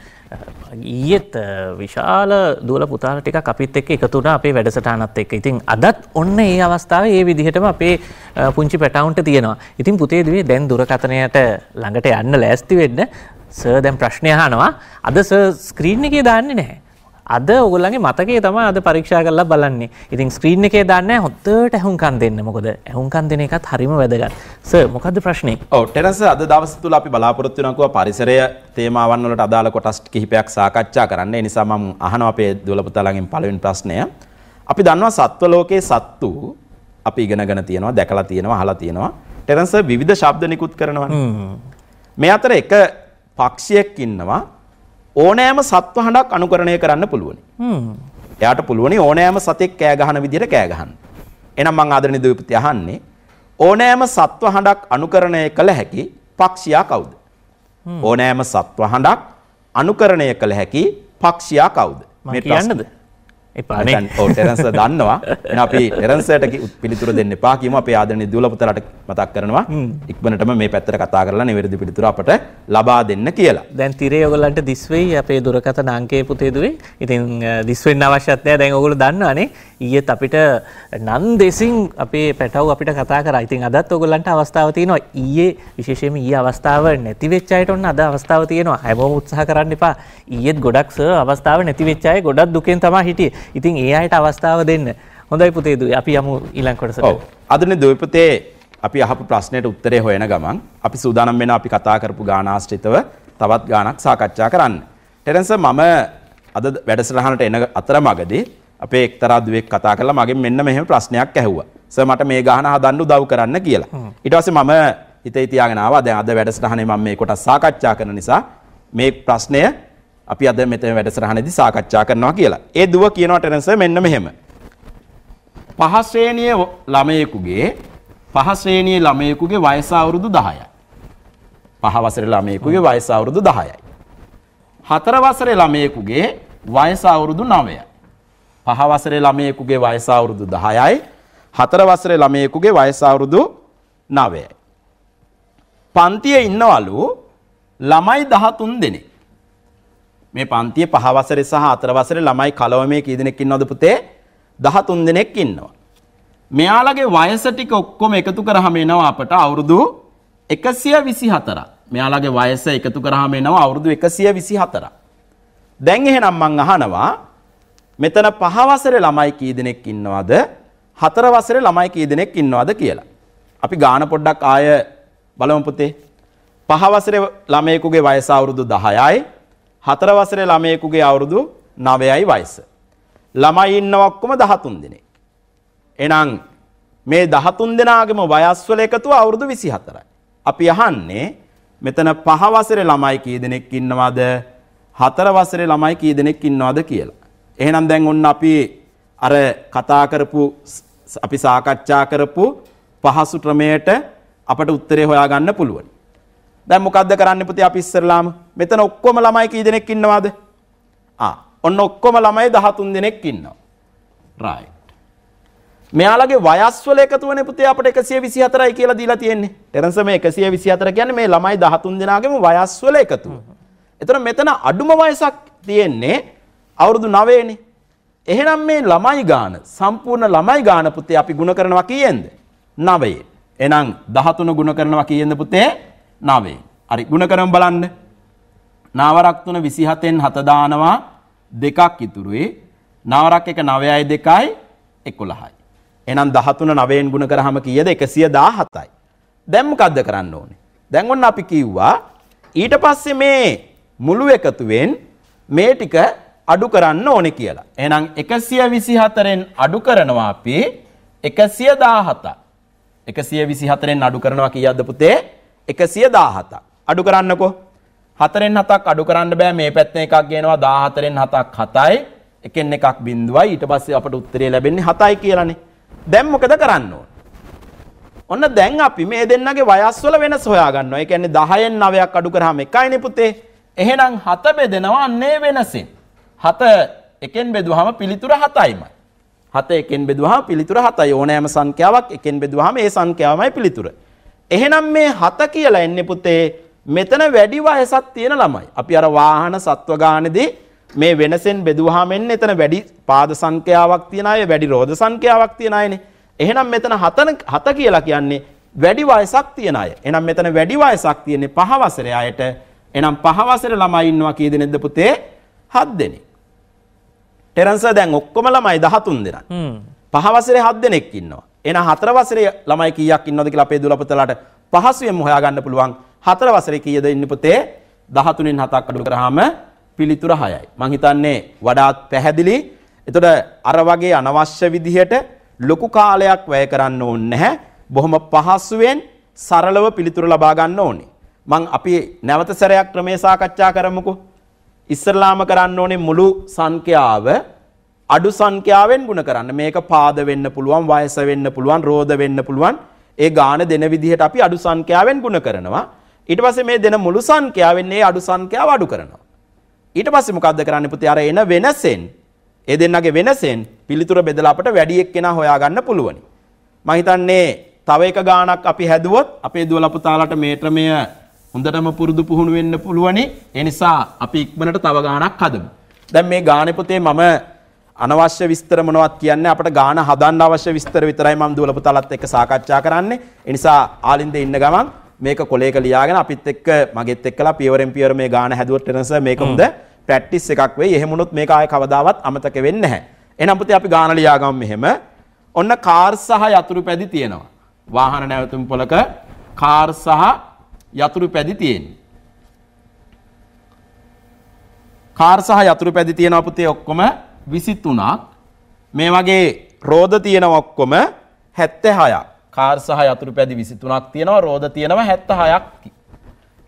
ඊයත් විශාල දුවල පුතාල ටික අපිත් එක්ක එකතුට අපේ වැඩසටහනත් එක්ක ඉතින් අදත් ඔන්න ඒ අවස්ථාව ඒ විදිහටම අපේ පුංචි පැටවුන්ට තියෙනවා ඉතින් පුතේදේ දැන් දුරකතනයට ළඟට යන්න ලෑස්ති වෙන්න සර් දැන් ප්‍රශ්නය හනවා අද සර් ස්ක්‍රීන් එකේ දාන්නේ නැහැ අද ඔගොල්ලන්ගේ මතකේ තමයි අද පරීක්ෂා කරලා බලන්නේ. ඉතින් ස්ක්‍රීන් එකේ දාන්නේ හොද්දට ඇහුම්කන් දෙන්න. මොකද ඇහුම්කන් දෙන එකත් හරිම වැදගත්. සර් මොකද්ද ප්‍රශ්නේ? ඔව් ටෙරස් අද දවස් තුල අපි බලාපොරොත්තු වෙනවා පරිසරය තේමාවන් වලට අදාළ කොටස් කිහිපයක් සාකච්ඡා කරන්න. ඒ නිසා මම අහනවා අපේ දුවල පුතාලගෙන් පළවෙනි ප්‍රශ්නය. අපි දන්නවා සත්ව ලෝකයේ සත්තු අපි ඉගෙනගෙන තියෙනවා, දැකලා තියෙනවා, අහලා තියෙනවා. ටෙරන්ස් විවිධ ශබ්ද නිකුත් කරනවනේ. මේ අතර එක පක්ෂියෙක් ඉන්නවා ඕනෑම සත්ව හඬක් අනුකරණය කරන්න පුළුවනි. එයාට පුළුවනි ඕනෑම සතෙක් කෑ ගහන විදිහට කෑ ගහන්න. එහෙනම් මං ආදරණීය දූපති අහන්නේ ඕනෑම සත්ව හඬක් අනුකරණය කළ හැකි පක්ෂියා කවුද? ඕනෑම සත්ව හඬක් අනුකරණය කළ හැකි පක්ෂියා කවුද? මේ කියන්නද? එපාන ඕ ටෙරන්ස දන්නවා එන අපි ටෙරන්සට පිළිතුර දෙන්න එපා කියම අපේ ආදරණීය දුවලපුතලට මතක් කරනවා ඉක්මනටම මේ පැත්තට කතා කරලා නිවැරදි පිළිතුර අපට ලබා දෙන්න කියලා. දැන් තිරේ ඔයගලන්ට දිස් වෙයි අපේ දුරකථන අංකය පුතේදුවේ. ඉතින් දිස් වෙන්න අවශ්‍යත් නැහැ. දැන් ඔයගොල්ලෝ දන්නවනේ ඊයේත් අපිට නන්දෙසින් අපේ පැටව් අපිට කතා කරා. ඉතින් අදත් ඔයගලන්ට අවස්ථාව තියෙනවා. ඊයේ විශේෂයෙන්ම ඊයේ අවස්ථාව නැති වෙච්ච අයට ඔන්න අද අවස්ථාව තියෙනවා. හැමෝම උත්සාහ කරන්න එපා. ඊයේත් ගොඩක් සර් අවස්ථාව නැති වෙච්ච අය ගොඩක් දුකෙන් තමයි හිටියේ. ඉතින් ඒ අයට අවස්ථාව දෙන්න. හොඳයි පුතේ දුවේ අපි යමු ඊළඟ කොටසට. ඔව්. අදනේ දුවේ පුතේ අපි අහපු ප්‍රශ්නයට උත්තරේ හොයන ගමන් අපි සූදානම් වෙන අපි කතා කරපු ගානාශ්‍රිතව තවත් ගානක් සාකච්ඡා කරන්න. ටෙරන්ස මම අද වැඩසටහනට එන අතරමඟදී අපේ එක්තරා දුවෙක් කතා කරලා මගෙන් මෙන්න මෙහෙම ප්‍රශ්නයක් ඇහුවා. සර් මට මේ ගාන හදන්න උදව් කරන්න කියලා. ඊට පස්සේ මම හිතේ තියාගෙන ආවා දැන් අද වැඩසටහනේ මම මේ කොටස් සාකච්ඡා කරන නිසා මේ ප්‍රශ්නය අපි අද මෙතන වැඩසටහනේදී සාකච්ඡා කරනවා කියලා. ඒ දුව කියනවා ටෙරන්ස් මෙන්න මෙහෙම. පහ ශ්‍රේණියේ ළමයෙකුගේ පහ ශ්‍රේණියේ ළමයෙකුගේ වයස අවුරුදු 10යි. පහ වසරේ ළමයෙකුගේ වයස අවුරුදු 10යි. හතර වසරේ ළමයෙකුගේ වයස අවුරුදු 9යි. පහ වසරේ ළමයෙකුගේ වයස අවුරුදු 10යි. හතර වසරේ ළමයෙකුගේ වයස අවුරුදු 9යි. පන්තියේ ඉන්නවලු ළමයි 13 දෙනෙක්. මේ පන්තියේ පහ වසරේ සහ හතර වසරේ ළමයි කලවමේ කී දෙනෙක් ඉන්නවද පුතේ? 13 දෙනෙක් ඉන්නවා. මෙයාලගේ වයස ටික ඔක්කොම එකතු කරාම එනවා අපට අවුරුදු 124ක්. මෙයාලගේ වයස එකතු කරාම එනවා අවුරුදු 124ක්. දැන් එහෙනම් මං අහනවා මෙතන පහ වසරේ ළමයි කී දෙනෙක් ඉන්නවද? හතර වසරේ ළමයි කී දෙනෙක් ඉන්නවද කියලා. අපි ගාන පොඩ්ඩක් ආය බලමු පුතේ. පහ වසරේ ළමයෙකුගේ වයස අවුරුදු 10යි. හතර වසරේ ළමයෙකුගේ අවුරුදු 9යි වයස. ළමයි ඉන්නව ඔක්කොම 13 දෙනෙක්. එහෙනම් මේ 13 දෙනාගේම වයස්වල එකතුව අවුරුදු 24යි. අපි අහන්නේ මෙතන 5 වසරේ ළමයි කී දෙනෙක් ඉන්නවද? 4 වසරේ ළමයි කී දෙනෙක් ඉන්නවද කියලා. එහෙනම් දැන් ඔන්න අපි අර කතා කරපු අපි සාකච්ඡා කරපු පහසු ක්‍රමයට අපට උත්තරේ හොයාගන්න පුළුවන්. දැන් මොකද්ද කරන්න පුතේ අපි ඉස්සරලාම මෙතන ඔක්කොම ළමයි කී දෙනෙක් ඉන්නවද ආ ඔන්න ඔක්කොම ළමයි 13 දෙනෙක් ඉන්නවා රයිට් මෙයාලගේ වයස් වල එකතු වෙන පුතේ අපිට 124යි කියලා දීලා තියෙන්නේ ටෙරන්ස් මේ 124 කියන්නේ මේ ළමයි 13 දෙනාගේම වයස් වල එකතුව. එතන මෙතන අඩුම වයසක් තියෙන්නේ අවුරුදු 9 නේ. එහෙනම් මේ ළමයි ගාන සම්පූර්ණ ළමයි ගාන පුතේ අපි ಗುಣ කරනවා කීයෙන්ද? 9. එහෙනම් 13 ಗುಣ කරනවා කීයෙන්ද පුතේ? නවේ. හරි ගුණ කරමු බලන්න. නාවරක් තුන 27න් 7 දානවා දෙකක් ඉතුරුයි. නාවරක් එක 9යි 2යි 11යි. එහෙනම් 13 9න් ගුණ කරාම කීයද 117යි. දැන් මොකද්ද කරන්න ඕනේ? දැන් ඔන්න අපි කිව්වා ඊට පස්සේ මේ මුළු එකතුවෙන් මේ ටික අඩු කරන්න ඕනේ කියලා. එහෙනම් 124න් අඩු කරනවා අපි 117. 124න් අඩු කරනවා කීයක්ද පුතේ? එකසිය දාහතා. අඩු කරන්නකෝ හතරෙන් හතක් අඩු කරන්න බෑ මේ පැත්තෙන් එකක් ගෙනවා දාහතරෙන් හතක් හතයි එකෙන් එකක් බින්දුවයි ඊට පස්සේ අපට උත්තරේ ලැබෙන්නේ හතයි කියලානේ. දැන් මොකද කරන්න ඕන? ඔන්න දැන් අපි මේ දෙන්නගේ වයස් වල වෙනස හොයාගන්නවා. ඒ කියන්නේ 10න් 9ක් අඩු කරාම 1යිනේ පුතේ. එහෙනම් 7 බෙදෙනවා අන්නේ වෙනසෙන්. 7 එකෙන් බෙදුවාම පිළිතුර 7යිමයි. 7 එකෙන් බෙදුවාම පිළිතුර 7යි. ඕනෑම සංඛ්‍යාවක් එකෙන් බෙදුවාම ඒ සංඛ්‍යාවමයි පිළිතුර. එහෙනම් මේ හත කියලා එන්නේ පුතේ මෙතන වැඩි වයසක් තියෙන ළමයි. අපි අර වාහන සත්ව ගානේදී මේ වෙනසෙන් බෙදුවාම එන්නේ එතන වැඩි පාද සංඛ්‍යාවක් තියන අය, වැඩි රෝද සංඛ්‍යාවක් තියන අයනේ. එහෙනම් මෙතන හතන හත කියලා කියන්නේ වැඩි වයසක් තියන අය. එහෙනම් මෙතන වැඩි වයසක් තියෙන්නේ පහ වසරේ අයට. එහෙනම් පහ වසරේ ළමයි ඉන්නවා කී දෙනෙක්ද පුතේ? 7 දෙනෙක්. ටෙරන්සර් දැන් ඔක්කොම ළමයි 13 දෙනා. පහ වසරේ 7 දෙනෙක් ඉන්නවා. එහෙනම් හතර වසරේ ළමයි කීයක් ඉන්නවද කියලා අපේ දුලපතලාට පහසුවෙන්ම හොයාගන්න පුළුවන්. හතර වසරේ කීයද ඉන්න පුතේ? 13න් 7ක් අඩු කරාම පිළිතුර 6යි. මං හිතන්නේ වඩාත් පැහැදිලි. එතකොට අර වගේ අනවශ්‍ය විදිහට ලොකු කාලයක් වැය කරන්න ඕනේ නැහැ. බොහොම පහසුවෙන් සරලව පිළිතුර ලබා ගන්න ඕනේ. මං අපි නැවත සැරයක් ක්‍රමේ සාකච්ඡා කරමුකෝ. ඉස්සරලාම කරන්න ඕනේ මුළු සංඛ්‍යාව අඩු සංඛ්‍යාවෙන් ගුණ කරන්න. මේක පාද වෙන්න පුළුවන්, වයස වෙන්න පුළුවන්, රෝද වෙන්න පුළුවන්. ඒ ගාන දෙන විදිහට අපි අඩු සංඛ්‍යාවෙන් ගුණ කරනවා. ඊට පස්සේ මේ දෙන මුළු සංඛ්‍යාවෙන් මේ අඩු සංඛ්‍යාව අඩු කරනවා. ඊට පස්සේ මොකද්ද කරන්නේ පුතේ? අර එන වෙනසෙන් ඒ දෙන්නගේ වෙනසෙන් පිළිතුර බෙදලා අපට වැඩි එක්කෙනා හොයාගන්න පුළුවනි. මම හිතන්නේ තව එක ගාණක් අපි හැදුවොත් අපේ දුවලා පුතාලට මේ ක්‍රමය හොඳටම පුරුදු පුහුණු වෙන්න පුළුවනි. ඒ නිසා අපි ඉක්මනට තව ගාණක් හදමු. දැන් මේ ගාණේ පුතේ මම අනවශ්‍ය විස්තර මොනවත් කියන්නේ අපට ගාන හදන්න අවශ්‍ය විස්තර විතරයි මම දුවල පුතාලත් එක්ක සාකච්ඡා කරන්නේ. ඒ නිසා ආලින්දේ ඉන්න ගමන් මේක කොලේක ලියාගෙන අපිත් එක්ක මගෙත් එක්කලා පියවරෙන් පියවර මේ ගාන හැදුවට වෙනස මේක හොඳ ප්‍රැක්ටිස් එකක් වෙයි. එහෙම වුණොත් මේක ආයේ කවදාවත් අමතක වෙන්නේ නැහැ. එහෙනම් පුතේ අපි ගාන ලියා ගමු මෙහෙම. ඔන්න කාර් සහ යතුරු පැදි තියෙනවා. වාහන නැවතුම් පොලක කාර් සහ යතුරු පැදි තියෙනවා. කාර් සහ යතුරු පැදි තියෙනවා පුතේ ඔක්කොම විසිතුනක් මේ වගේ රෝධ තියෙනවක්කොම හැත්ත හයක් කාර් සහ යතුරු පැදි විසිතුනක් තියෙනවා රෝධ තියෙනවා හැත්ත හයක්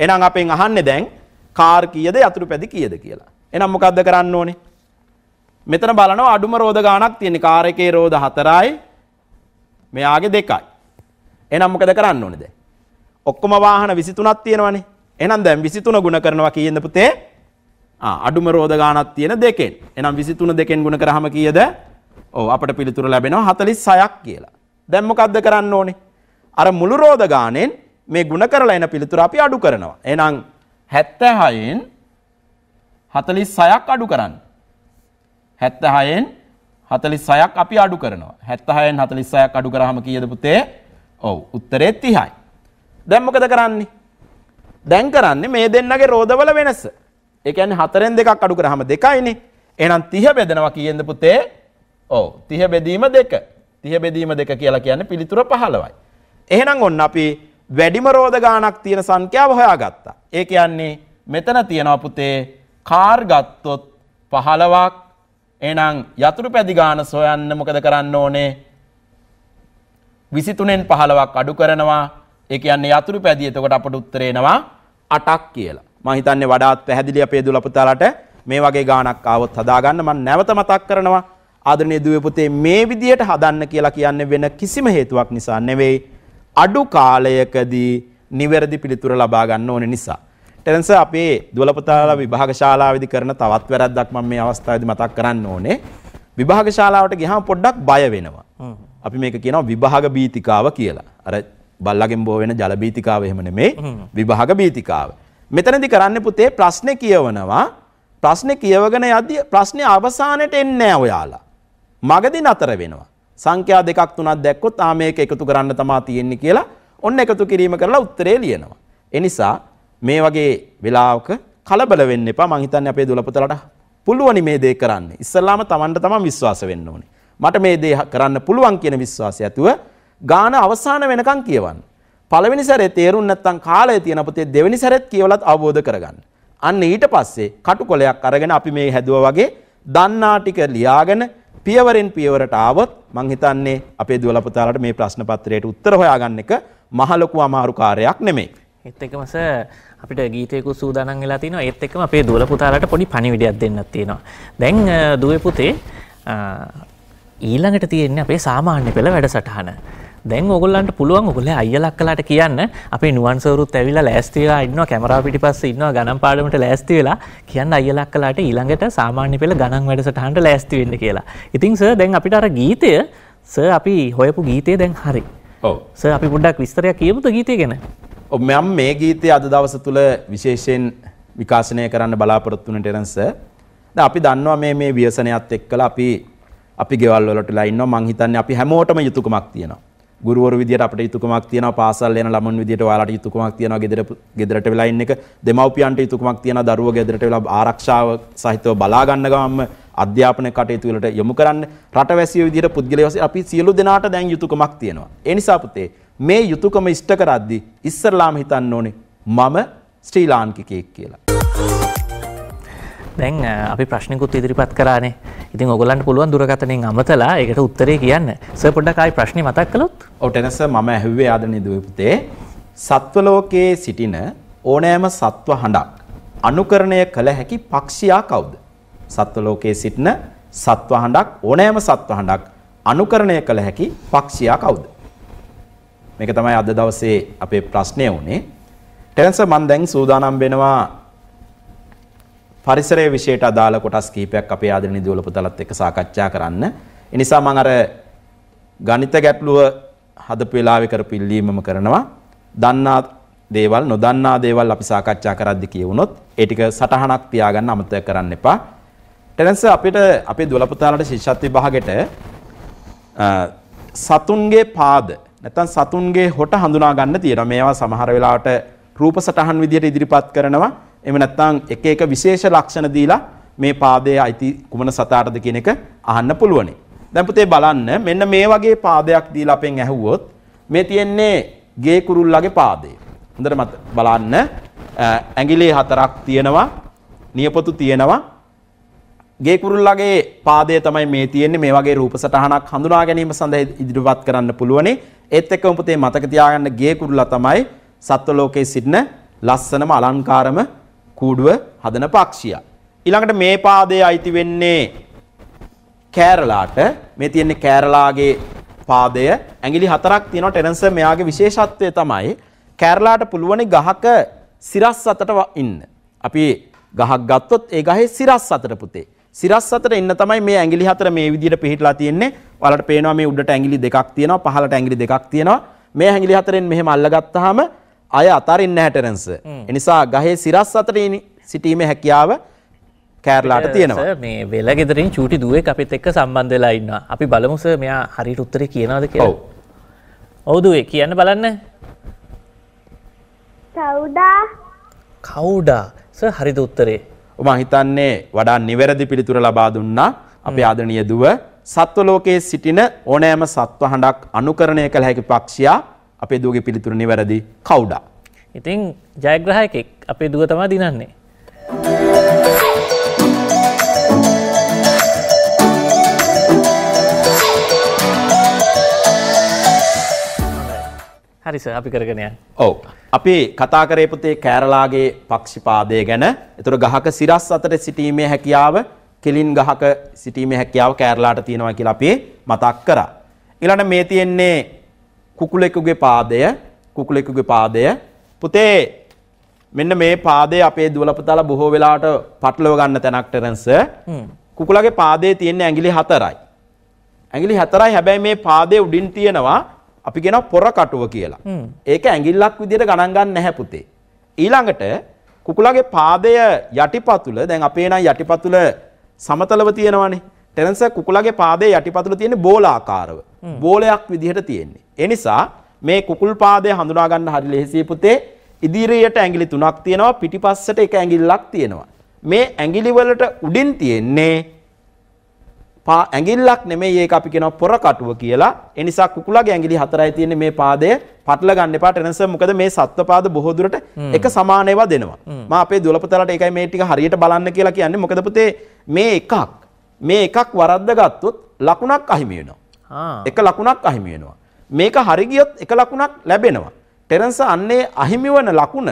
එනම් අපෙන් අහන්නේ දැන් කාර් කියද යතුරු පැදි කියද කියලා එනම් මොකක්ද කරන්න ඕනේ මෙතන බලනවා අඩුම රෝධ ගානක් තියෙන කාර් එකේ රෝධ හතරයි මෙයාගේ දෙකයි එනම් මොකද කරන්න ඕනේ දැන් ඔක්කොම වාහන 23ක් තියෙනවානේ එහෙනම් දැන් 23 ගුණ කරනවා කියෙන්ද පුතේ අඩුම රෝධ ගානක් තියෙන දෙකෙන්. එහෙනම් 23 දෙකෙන් ගුණ කරාම කීයද? ඔව් අපට පිළිතුර ලැබෙනවා 46ක් කියලා. දැන් මොකද්ද කරන්න ඕනේ? අර මුළු රෝධ ගානෙන් මේ ගුණ කරලා එන පිළිතුර අපි අඩු කරනවා. එහෙනම් 76න් 46ක් අඩු කරන්න. 76න් 46ක් අපි අඩු කරනවා. 76න් 46ක් අඩු කරාම කීයද පුතේ? ඔව් උත්තරේ 30යි. දැන් මොකද කරන්නේ? දැන් කරන්නේ මේ දෙන්නගේ රෝධවල වෙනස. ඒ කියන්නේ හතරෙන් දෙකක් අඩු කරාම දෙකයිනේ. එහෙනම් 30 බෙදනවා කියෙන්ද පුතේ? ඔව් 30 බෙදීම 2. 30 බෙදීම 2 කියලා කියන්නේ පිළිතුර 15යි. එහෙනම් ඔන්න අපි වැඩිම රෝද ගාණක් තියෙන සංඛ්‍යාව හොයාගත්තා. ඒ කියන්නේ මෙතන තියෙනවා පුතේ කාර් ගත්තොත් 15ක්. එහෙනම් යතුරු පැදි ගාණ සොයන්න මොකද කරන්න ඕනේ? 23න් 15ක් අඩු කරනවා. ඒ කියන්නේ යතුරු පැදි එතකොට අපට උත්තරේනවා 8ක් කියලා. මම හිතන්නේ වඩාත් පැහැදිලි අපේ දුව පුතාලට මේ වගේ ගානක් ආවොත් හදාගන්න මම නැවත මතක් කරනවා ආදරණීය දුවේ පුතේ මේ විදියට හදන්න කියලා කියන්නේ වෙන කිසිම හේතුවක් නිසා නෙවෙයි අඩු කාලයකදී නිවැරදි පිළිතුර ලබා ගන්න ඕන නිසා ටෙරන්ස අපේ දුවල පුතාලා විභාග ශාලාවේදී කරන තවත් වැරද්දක් මම මේ අවස්ථාවේදී මතක් කරන්න ඕනේ විභාග ශාලාවට ගියාම පොඩ්ඩක් බය වෙනවා අපි මේක කියනවා විභාග බීතිකාව කියලා. අර බල්ලගෙන් බෝ වෙන ජල බීතිකාව එහෙම නෙමෙයි විභාග බීතිකාව. මෙතනදි කරන්න පුතේ ප්‍රශ්නේ කියවනවා ප්‍රශ්නේ කියවගෙන යද්දී ප්‍රශ්නේ අවසානයට එන්නේ ඔයාලා. මගදී නතර වෙනවා. සංඛ්‍යා දෙකක් තුනක් දැක්කොත් ආ මේක එකතු කරන්න තමා තියෙන්නේ කියලා ඔන්න එකතු කිරීම කරලා උත්තරේ ලියනවා. ඒ නිසා මේ වගේ වෙලාවක කලබල වෙන්න එපා. මං හිතන්නේ අපේ දුලපතලට පුළුවනි මේ දේ කරන්න. ඉස්සල්ලාම Tamanට තමන් විශ්වාස වෙන්න ඕනේ. මට මේ දේ කරන්න පුළුවන් කියන විශ්වාසය ඇතුව ගාන අවසාන වෙනකන් කියවන්න. පළවෙනි සැරේ තේරුම් නැත්නම් කාලය තියෙන අපතේ දෙවෙනි සැරෙත් කියවලත් අවබෝධ කරගන්න. අන්න ඊට පස්සේ කටුකොලයක් අරගෙන අපි මේ හැදුවා වගේ දන්නා ටික ලියාගෙන පියවරෙන් පියවරට ආවොත් මං හිතන්නේ අපේ දුවලා පුතාලාට මේ ප්‍රශ්න පත්‍රයට උත්තර හොයාගන්න එක මහ ලොකු අමාරු කාර්යයක් නෙමෙයි. ඒත් එක්කම සර් අපිට ගීතයකු සූදානම් වෙලා තිනවා ඒත් එක්කම අපේ දුවල පුතාලට පොඩි පණිවිඩයක් දෙන්න තියෙනවා. දැන් දුවේ පුතේ ඊළඟට තියෙන්නේ අපේ සාමාන්‍ය පෙළ වැඩසටහන. දැන් ඔගොල්ලන්ට පුළුවන් ඔගොල්ලේ අයියලක් කලාට කියන්න අපේ නුවන්සවරුත් ඇවිල්ලා ලෑස්ති වෙලා ඉන්නවා කැමරාව පිටිපස්සේ ඉන්නවා ගණන් පාඩමට ලෑස්ති වෙලා කියන්න අයියලක් කලාට ඊළඟට සාමාන්‍ය පෙළ ගණන් වැඩසටහනට ලෑස්ති වෙන්න කියලා. ඉතින් සර් දැන් අපිට අර ගීතය සර් අපි හොයපු ගීතය දැන් හරි. ඔව්. සර් අපි පොඩ්ඩක් විස්තරයක් කියමුද ගීතය ගැන? ඔව් මම මේ ගීතය අද දවස තුල විශේෂයෙන් විකාශනය කරන්න බලාපොරොත්තු වුණ ටෙරන්ස් දැන් අපි දන්නවා මේ මේ ව්‍යසනයත් එක්කලා අපි අපි ගෙවල් වලට ලයින්නවා මං හිතන්නේ අපි හැමෝටම යුතුයකමක් තියෙනවා ගුරුවරු විදියට අපිට යුතුයකමක් තියෙනවා පාසල් යන ළමන් විදියට ඔයාලට යුතුයකමක් තියෙනවා ගෙදර ගෙදරට වෙලා ඉන්න එක දෙමව්පියන්ට යුතුයකමක් තියෙනවා දරුවෝ ගෙදරට වෙලා ආරක්ෂාව සහිතව බලා ගන්න ගමන්ම අධ්‍යාපන කටයුතු වලට යොමු කරන්න රටවැසියෝ විදියට පුද්ගලයෝ අපි සියලු දෙනාට දැන් යුතුයකමක් තියෙනවා ඒ නිසා පුතේ මේ යුතුයකම ඉෂ්ට කරද්දී ඉස්සරලාම හිතන්න ඕනේ මම ශ්‍රී ලාංකිකයෙක් කියලා දැන් අපි ප්‍රශ්නකුත් ඉදිරිපත් කරානේ ඉතින් ඔගලන්ට පුළුවන් දුරකතනින් අමතලා ඒකට උත්තරේ කියන්න සර් පොඩ්ඩක් ආයි ප්‍රශ්නේ මතක් කළොත් ඔව් ටෙනස මම ඇහුවේ ආදරණීය දුවේ පුතේ සත්ව ලෝකයේ සිටින ඕනෑම සත්ව හඬක් අනුකරණය කළ හැකි පක්ෂියා කවුද සත්ව ලෝකයේ සිටින සත්ව හඬක් ඕනෑම සත්ව හඬක් අනුකරණය කළ හැකි පක්ෂියා කවුද මේක තමයි අද දවසේ අපේ ප්‍රශ්නය වුණේ ටෙනස මම දැන් සූදානම් වෙනවා පරිසරය විශේෂයට අදාළ කොටස් කීපයක් අපේ ආදරණීය දියුල පුතාලත් එක්ක සාකච්ඡා කරන්න. ඒ නිසා මම අර ගණිත ගැටලුව හදපු වෙලාවේ කරපු ඉල්ලීමම කරනවා. දන්නා දේවල් නොදන්නා දේවල් අපි සාකච්ඡා කරද්දි කියවුනොත් ඒ ටික සටහනක් තියාගන්න අමතක කරන්න එපා. ටෙනන්ස් අපිට අපේ දුවල පුතාලට ශිෂ්‍යත් විභාගෙට සතුන්ගේ පාද නැත්නම් සතුන්ගේ හොට හඳුනා ගන්න තියෙනවා. මේවා සමහර වෙලාවට රූප සටහන් විදියට ඉදිරිපත් කරනවා. එහෙම නැත්නම් එක එක විශේෂ ලක්ෂණ දීලා මේ පාදයේ අයිති කුමන සතාටද කියන එක අහන්න පුළුවනි. දැන් පුතේ බලන්න මෙන්න මේ වගේ පාදයක් දීලා අපෙන් ඇහුවොත් මේ තියෙන්නේ ගේ කුරුල්ලගේ පාදය. හොඳට බලන්න ඇඟිලි හතරක් තියෙනවා නියපොතු තියෙනවා ගේ කුරුල්ලගේ පාදය තමයි මේ තියෙන්නේ මේ වගේ රූප සටහනක් හඳුනා ගැනීම සඳහා ඉදිරිපත් කරන්න පුළුවනි. ඒත් එක්කම පුතේ මතක තියාගන්න ගේ කුරුල්ලා තමයි සත්ව ලෝකයේ සිටින ලස්සනම අලංකාරම කූඩුව හදන පක්ෂියා. ඊළඟට මේ පාදයේ අයිති වෙන්නේ කෑරලාට. මේ තියෙන්නේ කෑරලාගේ පාදය. ඇඟිලි හතරක් තියෙනවා. ටෙරන්ස් මෙයාගේ විශේෂත්වය තමයි කෑරලාට පුළුවන් ගහක සිරස් අතට ඉන්න. අපි ගහක් ගත්තොත් ඒ ගහේ සිරස් අතට පුතේ. සිරස් අතට ඉන්න තමයි මේ ඇඟිලි හතර මේ විදිහට පිහිටලා තියෙන්නේ. ඔයාලට පේනවා මේ උඩට ඇඟිලි දෙකක් තියෙනවා, පහළට ඇඟිලි දෙකක් තියෙනවා. මේ ඇඟිලි හතරෙන් මෙහෙම අල්ලගත්තාම අය අතරින්න හැටරන්ස. එනිසා ගහේ සිරස් අතරින් සිටීම හැකියාව කෑරලාට තියෙනවා මේ වෙල ගෙදරින් චූටි දුවෙක් අපිත් එක්ක සම්බන්ධ වෙලා ඉන්න අපි බලමුස මෙයා හරිට උත්තරේ කියනවාද කියලා ඔවුදුවේ කියන්න බලන්න කවුඩා කවුඩා ස හරිද උත්තරේ ඔම හිතන්නේ වඩා නිවැරදි පිළිතුර ලබා දුන්නා අපේ ආදරණීය දුව සත්ව ලෝකයේ සිටින ඕනෑම සත්ව හඬක් අනුකරණය කළ හැකි පක්ෂියා අපේ දුවගේ පිළිතුර නිවැරදි කවුඩා. ඉතින් ජයග්‍රහයකෙක් අපේ දුව තමා දිනන්නේ. හරිස අපි කරගෙනය ඔව අපි කතාකරේපුතේ කෑරලාගේ පක්ෂිපාදය ගැන එතුර ගහක සිරස් අතර සිටීමේ හැකියාව කෙලින් ගහක සිටීමේ හැකියාව කෑරලාට තියෙනවා කියලා අපේ මතක් කරා. ඉලට මේ තියෙන්නේ කුකුලෙකුගේ පාදය කුකුලෙකුගේ පාදය පුතේ මෙන්න මේ පාදේ අපේ දුවලපතාලා බොහෝ වෙලාවට පටලව ගන්න තැනක් ටෙරන්ස් කුකුලගේ පාදේ තියෙන ඇඟිලි හතරයි ඇඟිලි හතරයි හැබැයි මේ පාදේ උඩින් තියෙනවා අපි කියන පොර කටුව කියලා. ඒක ඇඟිල්ලක් විදිහට ගණන් ගන්න නැහැ පුතේ. ඊළඟට කුකුලගේ පාදය යටිපතුල දැන් අපේ නම් යටිපතුල සමතලව තියෙනවානේ. ටෙරන්ස කුකුලගේ පාදේ යටිපතුල තියෙන බෝලාකාරව බෝලයක් විදිහට තියෙන්නේ. එනිසා මේ කුකුල් පාදය හඳුනාගන්න හරි ලෙහෙසිය පුතේ ඉදිරියට ඇඟිලි තුනක් තියෙනවා පිටිපස්සට එක ඇඟිල්ලක් තියෙනවා. මේ ඇඟිලි වලට උඩින් තියෙන්නේ පා ඇඟිල්ලක් නෙමෙයි ඒක අපි කියනවා පොරකටුව කියලා. ඒ නිසා කුකුලගේ ඇඟිලි හතරයි තියෙන්නේ මේ පාදය පටල ගන්න එපා ටෙනස මොකද මේ සත්වපාද බොහෝ දුරට එක සමාන ඒවා දෙනවා. මම අපේ දොළපතලට ඒකයි මේ ටික හරියට බලන්න කියලා කියන්නේ මොකද පුතේ මේ එකක් මේ එකක් වරද්ද ගත්තොත් ලකුණක් අහිමි වෙනවා. එක ලකුණක් අහිමි වෙනවා. මේක හරි ගියොත් එක ලකුණක් ලැබෙනවා. ටෙරන්ස් අන්නේ අහිමි වන ලකුණ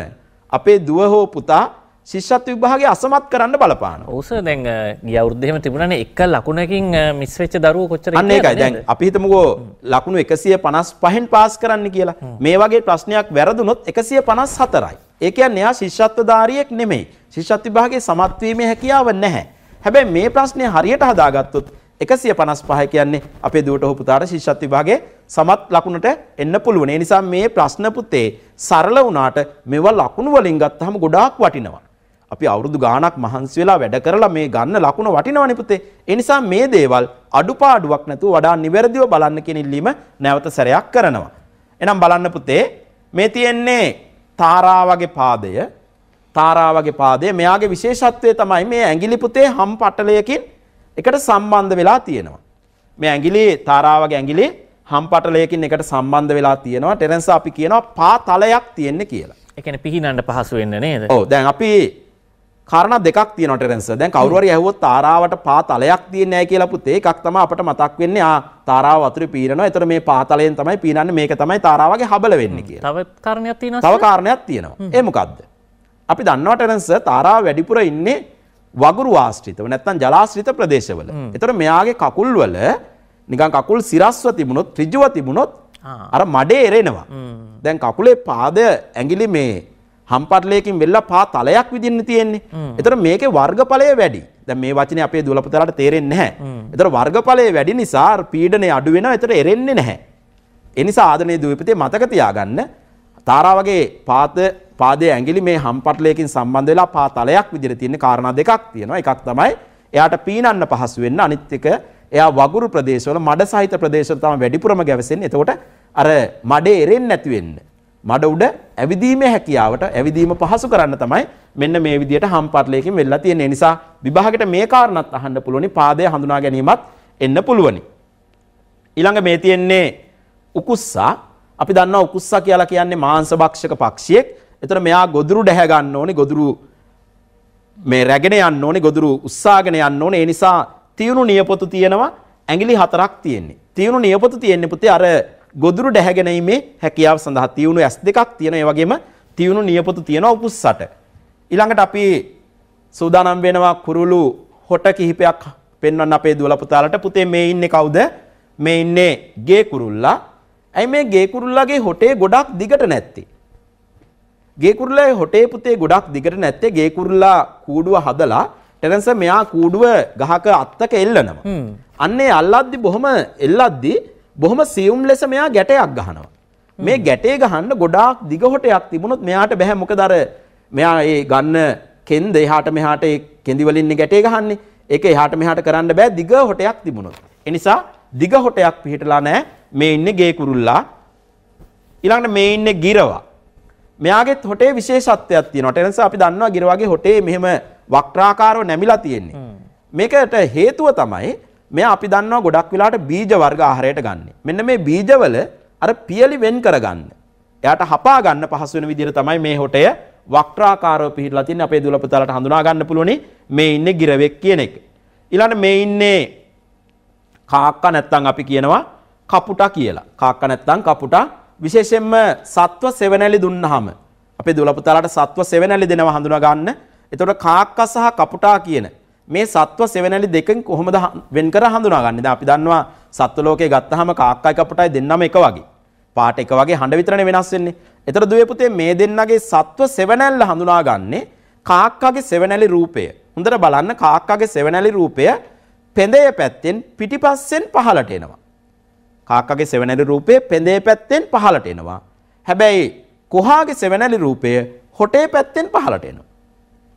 අපේ දුව හෝ පුතා ශිෂ්‍යත්ව විභාගේ අසමත් කරන්න බලපානවා. ඕස දැන් ගිය අවුරුද්දේ එහෙම තිබුණානේ එක ලකුණකින් මිස් වෙච්ච දරුවෝ කොච්චර ඉන්නවද? අන්න ඒකයි. දැන් අපි හිතමුකෝ ලකුණු 155න් පාස් කරන්න කියලා. මේ වගේ ප්‍රශ්නයක් වැරදුනොත් 154යි. ඒ කියන්නේ එයා ශිෂ්‍යත්වධාරියෙක් නෙමෙයි. ශිෂ්‍යත්ව විභාගේ සමත් වීමේ හැකියාව නැහැ. හැබැයි මේ ප්‍රශ්නේ හරියට හදාගත්තොත් 155 කියන්නේ අපේ දුවට ඔහු පුතාට ශිෂ්‍යත් විභාගයේ සමත් ලකුණට එන්න පුළුවන්. ඒ නිසා මේ ප්‍රශ්න පුතේ සරල වුණාට මේවා ලකුණු වලින් ගත්තාම ගොඩාක් වටිනවා. අපි අවුරුදු ගාණක් මහන්සි වෙලා වැඩ කරලා මේ ගන්න ලකුණ වටිනවනේ පුතේ. ඒ නිසා මේ දේවල් අඩුපාඩුවක් නැතුව වඩා නිවැරදිව බලන්න කියන ඉල්ලීම නැවත සැරයක් කරනවා. එහෙනම් බලන්න පුතේ මේ තියෙන්නේ තාරා වගේ පාදය තාරාවගේ පාදය මෙයාගේ විශේෂත්වය තමයි මේ ඇඟිලි පුතේ හම් පටලයකින් එකට සම්බන්ධ වෙලා තියෙනවා. මේ ඇඟිලි තාරාවගේ ඇඟිලි හම් පටලයකින් එකට සම්බන්ධ වෙලා තියෙනවා. ටෙරන්ස් අපි කියනවා පා තලයක් තියෙන්නේ කියලා. ඒ කියන්නේ පිහිනන්න පහසු වෙන්න නේද? ඔව් දැන් අපි කාරණා දෙකක් තියෙනවා ටෙරන්ස්. දැන් කවුරු හරි ඇහුවොත් තාරාවට පා තලයක් තියෙන්නේ නැහැ කියලා පුතේ එකක් තමයි අපට මතක් වෙන්නේ. ආ තාරාව වතුරේ පීනනවා. ඒතර මේ පා තලයෙන් තමයි පීනන්නේ. මේක තමයි තාරාවගේ හබල වෙන්නේ කියලා. තව කාරණයක් තියෙනවා. තව කාරණයක් තියෙනවා. ඒ මොකද්ද? අපි දන්නවා ටෙරන්ස් තාරා වැඩිපුර ඉන්නේ වගුරු ආශ්‍රිතව නැත්නම් ජලාශ්‍රිත ප්‍රදේශවල. ඒතර මෙයාගේ කකුල් වල නිකන් කකුල් සිරස්ව තිබුණොත් ඍජුව තිබුණොත් අර මඩේ එරෙනවා. දැන් කකුලේ පාද ඇඟිලි මේ හම්පටලයකින් වෙල්ලා පා තලයක් විදින්න තියෙන්නේ. ඒතර මේකේ වර්ගඵලය වැඩි. දැන් මේ වචනේ අපේ දුවලපතලාට තේරෙන්නේ නැහැ. ඒතර වර්ගඵලය වැඩි නිසා පීඩනය අඩු වෙනවා. ඒතර එරෙන්නේ නැහැ. ඒ නිසා ආදනයේ දුවිපතේ මතක තියාගන්න තාරා වගේ පාද පාදයේ ඇඟිලි මේ හම්පටලයකින් සම්බන්ධ වෙලා පා තලයක් විදිහට තියෙන කාරණා දෙකක් තියෙනවා. එකක් තමයි එයාට පීනන්න පහසු වෙන්න අනිත් එක එයා වගුරු ප්‍රදේශවල මඩ සහිත ප්‍රදේශවල තමයි වැඩිපුරම ගැවසෙන්නේ. එතකොට අර මඩේ එරෙන්නේ නැති වෙන්න. මඩ උඩ ඇවිදීමේ හැකියාවට ඇවිදීම පහසු කරන්න තමයි මෙන්න මේ විදිහට හම්පටලයකින් වෙලා තියෙන නිසා විභාගෙට මේ කාරණාත් අහන්න පුළුවනි. පාදය හඳුනා ගැනීමත් එන්න පුළුවනි. ඊළඟ මේ තියෙන්නේ උකුස්සා. අපි දන්නවා උකුස්සා කියලා කියන්නේ මාංශ භක්ෂක පක්ෂියෙක්. එතකොට මෙයා ගොදුරු ඩැහැ ගන්න ඕනේ ගොදුරු මේ රැගෙන යන්න ඕනේ ගොදුරු උස්සාගෙන යන්න ඕනේ ඒ නිසා තියුණු නියපොතු තියෙනවා ඇඟිලි හතරක් තියෙන්නේ තියුණු නියපොතු තියෙන්නේ පුතේ අර ගොදුරු ඩැහැ ගැනීමේ හැකියාව සඳහා තියුණු ඇස් දෙකක් තියෙන ඒ වගේම තියුණු නියපොතු තියෙනවා උපුස්සට ඊළඟට අපි සූදානම් වෙනවා කුරුළු හොට කිහිපයක් පෙන්වන්න අපේ දුවල පුතාලට පුතේ මේ ඉන්නේ කවුද මේ ඉන්නේ ගේ කුරුල්ලා ඇයි මේ ගේ කුරුල්ලාගේ හොටේ ගොඩක් දිගට නැත්තේ ගේකුරුල්ලේ හොටේ පුතේ ගොඩක් දිගට නැත්තේ ගේකුරුල්ලා කූඩුව හදලා ටෙරන්ස මෙයා කූඩුව ගහක අත්තක එල්ලනවා. අන්නේ අල්ලද්දි බොහොම එල්ලද්දි බොහොම සියුම් ලෙස මෙයා ගැටයක් ගහනවා. මේ ගැටේ ගහන්න ගොඩාක් දිග හොටයක් තිබුණොත් මෙයාට බෑ මොකද අර මෙයා ඒ ගන්න කෙන්ද එහාට මෙහාට ඒ කෙඳි වලින් ගැටේ ගහන්නේ. ඒක එහාට මෙහාට කරන්න බෑ දිග හොටයක් තිබුණොත්. ඒ නිසා දිග හොටයක් පිහිටලා නැහැ. මේ ඉන්නේ ගේ කුරුල්ලා. ඊළඟට මේ ඉන්නේ ගිරවා. මෙයාගේත් හොටේ විශේෂත්වයක් තියෙනවා. ඒ නිසා අපි දන්නවා ගිරවගේ හොටේ මෙහෙම වක්‍රාකාරව නැමිලා තියෙන්නේ. මේකට හේතුව තමයි මෙයා අපි දන්නවා ගොඩක් වෙලාට බීජ වර්ග ආහාරයට ගන්න. මෙන්න මේ බීජවල අර පියලි වෙන් කරගන්න. එයාට හපා ගන්න පහසු වෙන විදිහට තමයි මේ හොටය වක්‍රාකාරව පිහිටලා තියෙන්නේ. අපේ දුලපතලට හඳුනා ගන්න පුළුවනි මේ ඉන්නේ ගිරවෙක් කියන එක. ඊළඟට මේ ඉන්නේ කාක්කා නැත්තම් අපි කියනවා කපුටා කියලා. කාක්කා නැත්තම් කපුටා විශේෂයෙන්ම සත්ව සෙවණැලි දුන්නාම අපේ දුලපතාලට සත්ව සෙවණැලි දෙනවා හඳුනා ගන්න. එතකොට කාක්කා සහ කපුටා කියන මේ සත්ව සෙවණැලි දෙකෙන් කොහොමද වෙන් කර හඳුනාගන්නේ? දැන් අපි දන්නවා සත්ව ලෝකේ ගත්තාම කාක්කයි කපුටයි දෙන්නම එක වගේ. පාට එක වගේ හඬ විතරනේ වෙනස් වෙන්නේ. එතකොට දුවේ පුතේ මේ දෙන්නගේ සත්ව සෙවණැල්ල හඳුනාගන්නේ කාක්කාගේ සෙවණැලි රූපය. හොඳට බලන්න කාක්කාගේ සෙවණැලි රූපය පෙඳේ පැත්තෙන් පිටිපස්සෙන් පහළට එනවා. කාක්කගේ සෙවනැලි රූපය පෙඳේ පැත්තෙන් පහලට එනවා. හැබැයි කුහාගේ සෙවනැලි රූපය හොටේ පැත්තෙන් පහලට එනවා.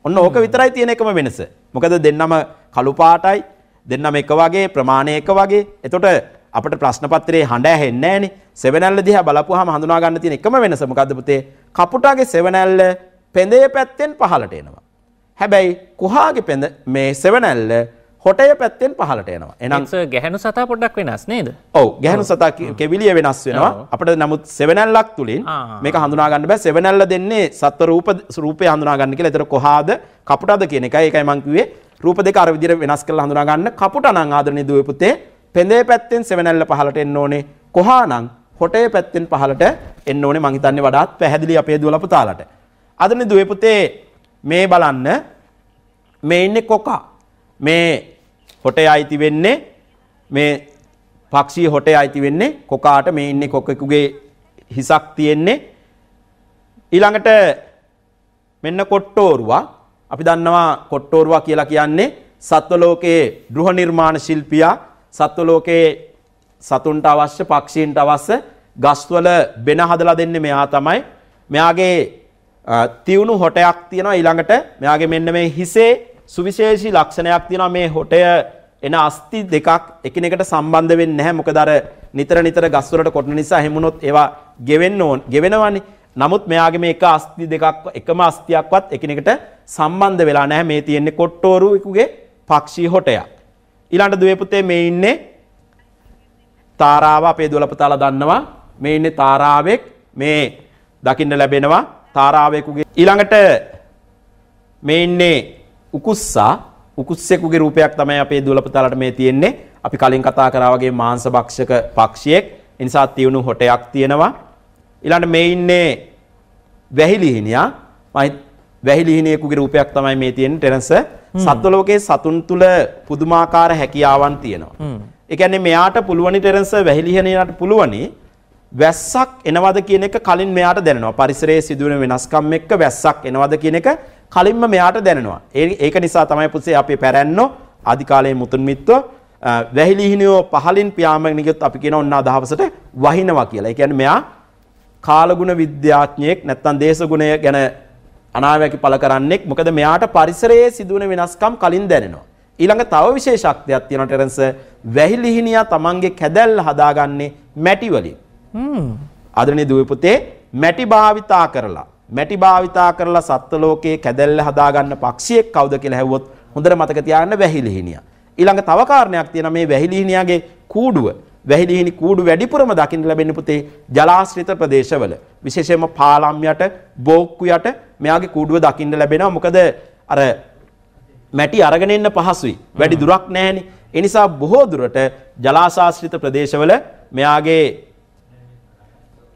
ඔන්න ඕක විතරයි තියෙන එකම වෙනස. මොකද දෙන්නම කළු පාටයි දෙන්නම එක වගේ ප්‍රමාණය එක වගේ. එතකොට අපිට ප්‍රශ්න පත්‍රයේ හඬ ඇහෙන්නේ නැහනේ. සෙවණැල්ල දිහා බලපුවාම හඳුනා ගන්න තියෙන එකම වෙනස මොකද්ද පුතේ? කපුටාගේ සෙවණැල්ල පෙඳේ පැත්තෙන් පහළට එනවා. හැබැයි කුහාගේ පෙඳ මේ සෙවණැල්ල හොටය පැත්තෙන් පහලට යනවා. එනම් ගැහණු සතා පොඩ්ඩක් වෙනස් නේද? ඔව් ගැහණු සතා කෙවිලිය වෙනස් වෙනවා. අපිට නමුත් සෙවණැල්ලක් තුලින් මේක හඳුනා ගන්න බෑ. සෙවණැල්ල දෙන්නේ සත්ව රූප රූපය හඳුනා ගන්න කියලා. ඒතර කොහාද කපුටද කියන එකයි. ඒකයි මම කිව්වේ රූප දෙක අර විදිහට වෙනස් කරලා හඳුනා ගන්න. කපුට නම් ආදරණීය දුවේ පුතේ පෙඳේ පැත්තෙන් සෙවණැල්ල පහලට එන්න ඕනේ. කොහා නම් හොටේ පැත්තෙන් පහලට එන්න ඕනේ. මං හිතන්නේ වඩාත් පැහැදිලි අපේ දුවලා පුතාලට. ආදරණීය දුවේ පුතේ මේ බලන්න මේ ඉන්නේ කොකා මේ හොටේ අයිති වෙන්නේ මේ පක්ෂී හොටේ අයිති වෙන්නේ කොකාට මේ ඉන්නේ කොකෙකුගේ හිසක් තියෙන්නේ ඊළඟට මෙන්න කොට්ටෝරුවා අපි දන්නවා කොට්ටෝරුවා කියලා කියන්නේ සත්ව ලෝකයේ ගෘහ නිර්මාණ ශිල්පියා සත්ව ලෝකයේ සතුන්ට අවශ්‍ය පක්ෂීන්ට අවශ්‍ය ගස්වල බෙන හදලා දෙන්නේ මෙයා තමයි මෙයාගේ තියුණු හොටයක් තියෙනවා ඊළඟට මෙයාගේ මෙන්න මේ හිසේ සුවිශේෂී ලක්ෂණයක් තියෙනවා මේ හොටය එන අස්ති දෙකක් එකිනෙකට සම්බන්ධ වෙන්නේ නැහැ මොකද අර නිතර නිතර ගස් වලට කොටන නිසා එහෙම වුණොත් ඒවා ගෙවෙන්න ඕන ගෙවෙනවනේ නමුත් මෙයාගේ මේ එක අස්ති දෙකක් එකම අස්තියක්වත් එකිනෙකට සම්බන්ධ වෙලා නැහැ මේ තියෙන්නේ කොට්ටෝරුවෙකුගේ පක්ෂී හොටයක් ඊළඟ දුවේ පුතේ මේ ඉන්නේ තාරාව අපේ දුවලපතාලා දන්නවා මේ ඉන්නේ තාරාවෙක් මේ දකින්න ලැබෙනවා තාරාවෙකුගේ ඊළඟට මේ ඉන්නේ උකුස්සා උකුස්සෙකුගේ රූපයක් තමයි අපේ දුලපතලට මේ තියෙන්නේ. අපි කලින් කතා කරා වගේ මාංශ භක්ෂක පක්ෂියෙක්. ඒ නිසා තියුණු හොටයක් තියෙනවා. ඊළඟට මේ ඉන්නේ වැහිලිහිණියා. මයි වැහිලිහිණියෙකුගේ රූපයක් තමයි මේ තියෙන්නේ ටෙරන්ස්. සත්ව ලෝකයේ සතුන් තුළ පුදුමාකාර හැකියාවන් තියෙනවා. ඒ කියන්නේ මෙයාට පුළුවනි ටෙරන්ස් වැහිලිහිණියට පුළුවනි වැස්සක් එනවද කියන එක කලින් මෙයාට දැනෙනවා. පරිසරයේ සිදුවෙන වෙනස්කම් එක්ක වැස්සක් එනවද කියන එක කලින්ම මෙයාට දැනෙනවා. ඒක නිසා තමයි පුතේ අපි පැරැන්නෝ ආදිකාලයේ මුතුන් මිත්ව වැහිලිහිනියෝ පහලින් පියාඹගෙන ගියොත් අපි කියන ඔන්න අදහවසට වහිනවා කියලා. ඒ කියන්නේ මෙයා කාලගුණ විද්‍යාඥයෙක් නැත්නම් දේශගුණය ගැන අනාවැකි පළ කරන්නෙක්. මොකද මෙයාට පරිසරයේ සිදුවන වෙනස්කම් කලින් දැනෙනවා. ඊළඟ තව විශේෂක්තියක් තියෙනවා ටෙරන්ස් වැහිලිහිනියා තමන්ගේ කැදැල්ල හදාගන්නේ මැටි වලින්. හ්ම්. ආදරණීය දුවේ පුතේ මැටි භාවිතා කරලා මැටි භාවිතා කරලා සත්ත්ව ලෝකයේ කැදැල්ල හදාගන්න පක්ෂියෙක් කවුද කියලා හැවුවොත් හොඳට මතක තියාගන්න වැහිලිහිණියා. ඊළඟ තව කාරණයක් තියෙනවා මේ වැහිලිහිණියාගේ කූඩුව. වැහිලිහිණි කූඩු වැඩිපුරම දකින්න ලැබෙන පුතේ ජලාශ්‍රිත ප්‍රදේශවල විශේෂයෙන්ම පාලම් යට බෝක්කු යට මෙයාගේ කූඩුව දකින්න ලැබෙනවා. මොකද අර මැටි අරගෙන එන්න පහසුයි. වැඩි දුරක් නැහෙනේ. ඒ නිසා බොහෝ දුරට ජලාශාශ්‍රිත ප්‍රදේශවල මෙයාගේ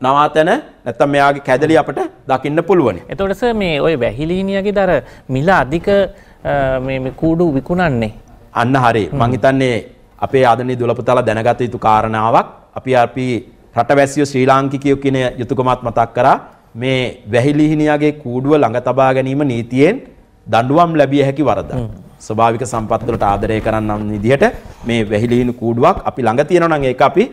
නවාතැන නැත්තම් මෙයාගේ කැදලි අපට දකින්න පුළුවනි. එතොටස මේ ඔය වැහිලීනියගේ දර මිල අධික කූඩු විකුණන්නේ. අන්න හරි මංහිතන්නේ අපේ ආදනී දුලපතල දැනගත යුතු කාරණාවක් අපි අපි රටවැසියෝ ශ්‍රී ලාංකිකයෝ කියන යුතුකමත් මතක් කරා මේ වැහිලිහිනියගේ කූඩුව ළඟ තබා ගැනීම නීතියෙන් දඬුවම් ලැබිය හැකි වරද. ස්වභාවික සම්පත් වලට ආදරය කරන්නම් විදිහට මේ වැහිලිහිණි කූඩුවක් අපි ළඟ තියෙනවා නම් ඒක අපි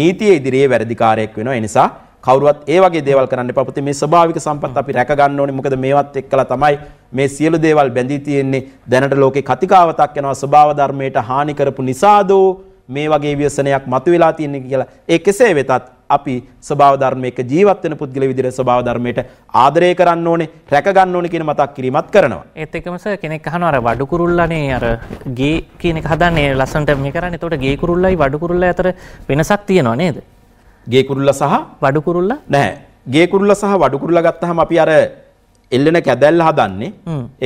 නීතිය ඉදිරියේ වැරදිකාරයෙක් වෙනවා. ඒ නිසා කවුරුවත් ඒ වගේ දේවල් කරන්න එපා. පුතේ මේ ස්වභාවික සම්පත් අපි රැක ගන්න ඕනේ. මොකද මේවත් එක්කලා තමයි මේ සියලු දේවල් බැඳී තියෙන්නේ. දැනට ලෝකේ කතිකාවතක් යනවා ස්වභාව ධර්මයට හානි කරපු නිසාදෝ මේ වගේ ව්‍යසනයක් මතුවලා තියෙන්නේ කියලා. ඒ කෙසේ වෙතත් අපි ස්වභාව ධර්මයක ජීවත් වෙන පුද්ගලයෙකු විදිහට ස්වභාව ධර්මයට ආදරය කරන්න ඕනේ, රැක ගන්න ඕනේ කියන මතක් කිරීමත් කරනවා. ඒත් එකම සර් කෙනෙක් අහනවා අර වඩු කුරුල්ලානේ අර ගේ කියන එක හදන්නේ ලස්සනට මේ කරන්නේ. එතකොට ගේ කුරුල්ලයි වඩු කුරුල්ලයි අතර වෙනසක් තියෙනව නේද? ගේ කුරුල්ල සහ වඩු කුරුල්ල නැහැ. ගේ කුරුල්ල සහ වඩු කුරුල්ල ගත්තාම අපි අර එල්ලෙන කැදැල්ල හදන්නේ.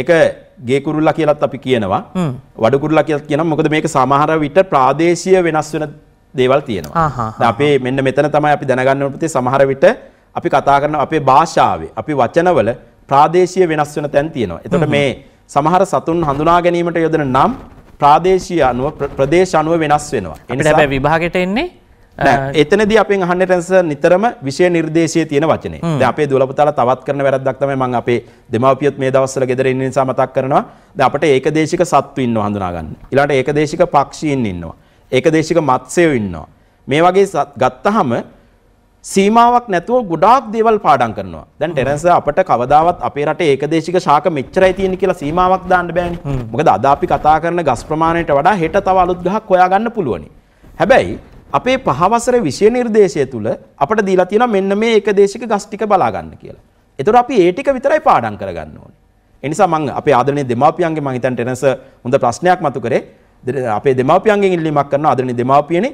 ඒක ගේ කුරුල්ලා කියලාත් අපි කියනවා. වඩු කුරුල්ලා කියලා කියනවා. මොකද මේක සමහර විට ප්‍රාදේශීය වෙනස් වෙන දේවල් තියෙනවා. අපේ මෙන්න මෙතන තමයි අපි දැනගන්න ඕනේ සමහර විට අපි කතා කරන අපේ භාෂාවේ අපි වචනවල ප්‍රාදේශීය වෙනස් වෙන තැන් තියෙනවා. එතකොට මේ සමහර සතුන් හඳුනා ගැනීමට යොදන නම් ප්‍රාදේශීය අනුව ප්‍රදේශ අනුව වෙනස් වෙනවා. අපිට හැබැයි විභාගයට එන්නේ එතනදී අපෙන් අහන්න රැන්ස නිතරම විෂය නිර්දේශයේ තියෙන වචනේ. දැන් අපේ දුවලපතාලා තවත් කරන වැරද්දක් තමයි මම අපේ දෙමාපියොත් මේ දවස්වල ගෙදර ඉන්න නිසා මතක් කරනවා. දැන් අපිට ඒකදේශික සත්තු ඉන්නව හඳුනා ගන්න. ඊළඟට ඒකදේශික පක්ෂීන් ඉන්නවා. ඒකදේශික මත්ස්‍යයෝ ඉන්නවා. මේ වගේ ගත්තාම සීමාවක් නැතුව ගොඩාක් දේවල් පාඩම් කරනවා. දැන් ටෙරන්ස් අපට කවදාවත් අපේ රටේ ඒකදේශික ශාක මෙච්චරයි තියෙන්නේ කියලා සීමාවක් දාන්න බෑනේ. මොකද අද අපි කතා කරන ගස් ප්‍රමාණයට වඩා හෙට තව අලුත් ගහක් හොයාගන්න පුළුවනි. හැබැයි අපේ පහවසර විෂය නිර්දේශය තුළ අපට දීලා තියෙනවා මෙන්න මේ එක දේශික ගස් ටික බලා ගන්න කියලා. ඒතර අපි ඒ ටික විතරයි පාඩම් කරගන්න ඕනේ. ඒ නිසා මම අපේ ආදරණීය දෙමාපියන්ගේ මම හිතන්නේ එනස හොඳ ප්‍රශ්නයක් මතු කරේ. අපේ දෙමාපියන්ගෙන් ඉල්ලීමක් කරනවා ආදරණීය දෙමාපියනේ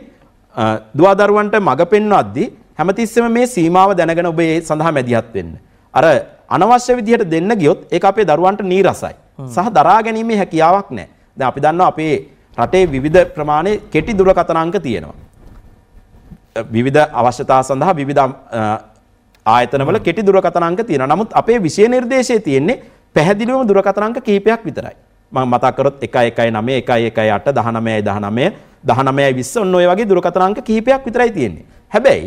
දුවා දරුවන්ට මඟ පෙන්වද්දී හැමතිස්සෙම මේ සීමාව දැනගෙන ඔබ ඒ සඳහා මැදිහත් වෙන්න. අර අනවශ්‍ය විදිහට දෙන්න ගියොත් ඒක අපේ දරුවන්ට නීරසයි. සහ දරා ගැනීමේ හැකියාවක් නැහැ. දැන් අපි දන්නවා අපේ රටේ විවිධ ප්‍රමාණයේ කෙටි දුරකථන අංක තියෙනවා. විවිධ අවශ්‍යතා සඳහා විවිධ ආයතනවල කෙටි දුරකථන අංක තියෙනවා. නමුත් අපේ විෂය නිර්දේශයේ තියෙන්නේ පැහැදිලිවම දුරකථන අංක කිහිපයක් විතරයි. මම මතක් කරොත් 119 118 1919 19 20 ඔන්න ඔය වගේ දුරකථන අංක කිහිපයක් විතරයි තියෙන්නේ. හැබැයි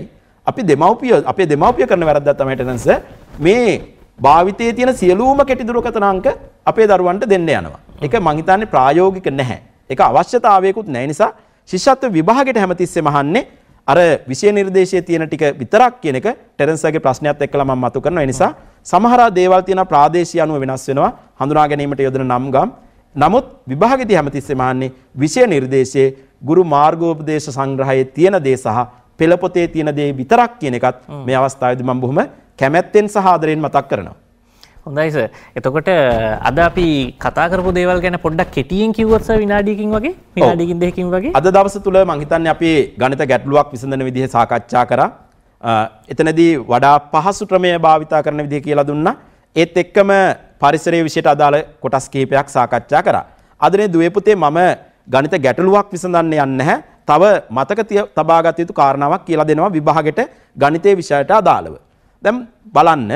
අපි දෙමව්පිය අපේ දෙමව්පිය කරන වැරද්දක් තමයි ටෙනන්ස් මේ භාවිතයේ තියෙන සියලුම කෙටි දුරකථන අංක අපේ දරුවන්ට දෙන්න යනවා. ඒක මං හිතන්නේ ප්‍රායෝගික නැහැ. ඒක අවශ්‍යතාවයකුත් නැහැ නිසා ශිෂ්‍යත්ව විභාගයට හැමතිස්සෙම අහන්නේ අර විෂය නිර්දේශයේ තියෙන ටික විතරක් කියන එක ටෙරන්ස්ගේ ප්‍රශ්නයත් එක්කලා මම මතු කරනවා. ඒ නිසා සමහර දේවල් තියෙන ප්‍රාදේශීය අනුව වෙනස් වෙනවා. හඳුනා ගැනීමට යොදන නම් ගම්. නමුත් විභාගෙදී හැමතිස්සෙම ආන්නේ විෂය නිර්දේශයේ ගුරු මාර්ගෝපදේශ සංග්‍රහයේ තියෙන දේ සහ පෙළ පොතේ තියෙන දේ විතරක් කියන එකත් මේ අවස්ථාවේදී මම බොහොම කැමැත්තෙන් සහ ආදරෙන් මතක් කරනවා. හොඳයිස එතකොට අද අපි කතාකර දේවල් ගැන පොඩ්ඩක් කෙටියෙන් කිව්වත්ස විනාඩියකින් වගේ විනාඩිකින් දෙකින් වගේ අද දවස තුළ මංහිතන්න අපේ ගණත ගැටලුවක් විසඳන විදිහ සාකච්ඡා කර එතනදී වඩා පහසු ක්‍රමය භාවිතා කරන විදිහ කියලා දුන්න ඒත් එක්කම පරිසරය විෂයට අදාළ කොටස් කීපයක් සාකච්ඡා කර අදනේ දුවපුතේ මම ගණිත ගැටලුවක් විසඳන්න යන්න හැ තව මතක තබාගත යුතු කාරණාවක් කියලා දෙනවා විභාගෙට ගණිතය විෂයට අදාළව දැම් බලන්න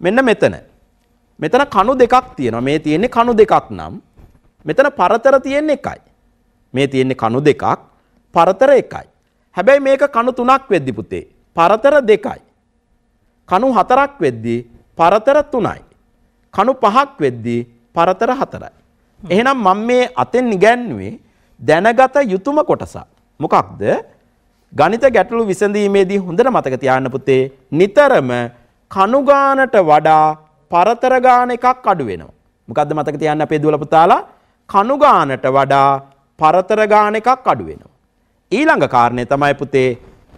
මෙන්න මෙතන මෙතන කණු දෙකක් තියෙනවා. මේ තියෙන්නේ කණු දෙකක් නම් මෙතන පරතර තියෙන්නේ එකයි. මේ තියෙන්නේ කණු දෙකක්, පරතර එකයි. හැබැයි මේක කණු තුනක් වෙද්දි පුතේ පරතර දෙකයි. කණු හතරක් වෙද්දි පරතර තුනයි. කණු පහක් වෙද්දි පරතර හතරයි. එහෙනම් මම මේ අතෙන් ඉගැන්නුවේ දැනගත යුතුයම කොටසක්. මොකක්ද? ගණිත ගැටලු විසඳීමේදී හොඳට මතක තියාගන්න පුතේ නිතරම කණු ගානට වඩා පරතර ගාන එකක් අඩු වෙනවා. මොකද්ද මතක තියන්න අපේ දුවල පුතාලා කණු ගානට වඩා පරතර ගාන එකක් අඩු වෙනවා. ඊළඟ කාරණය තමයි පුතේ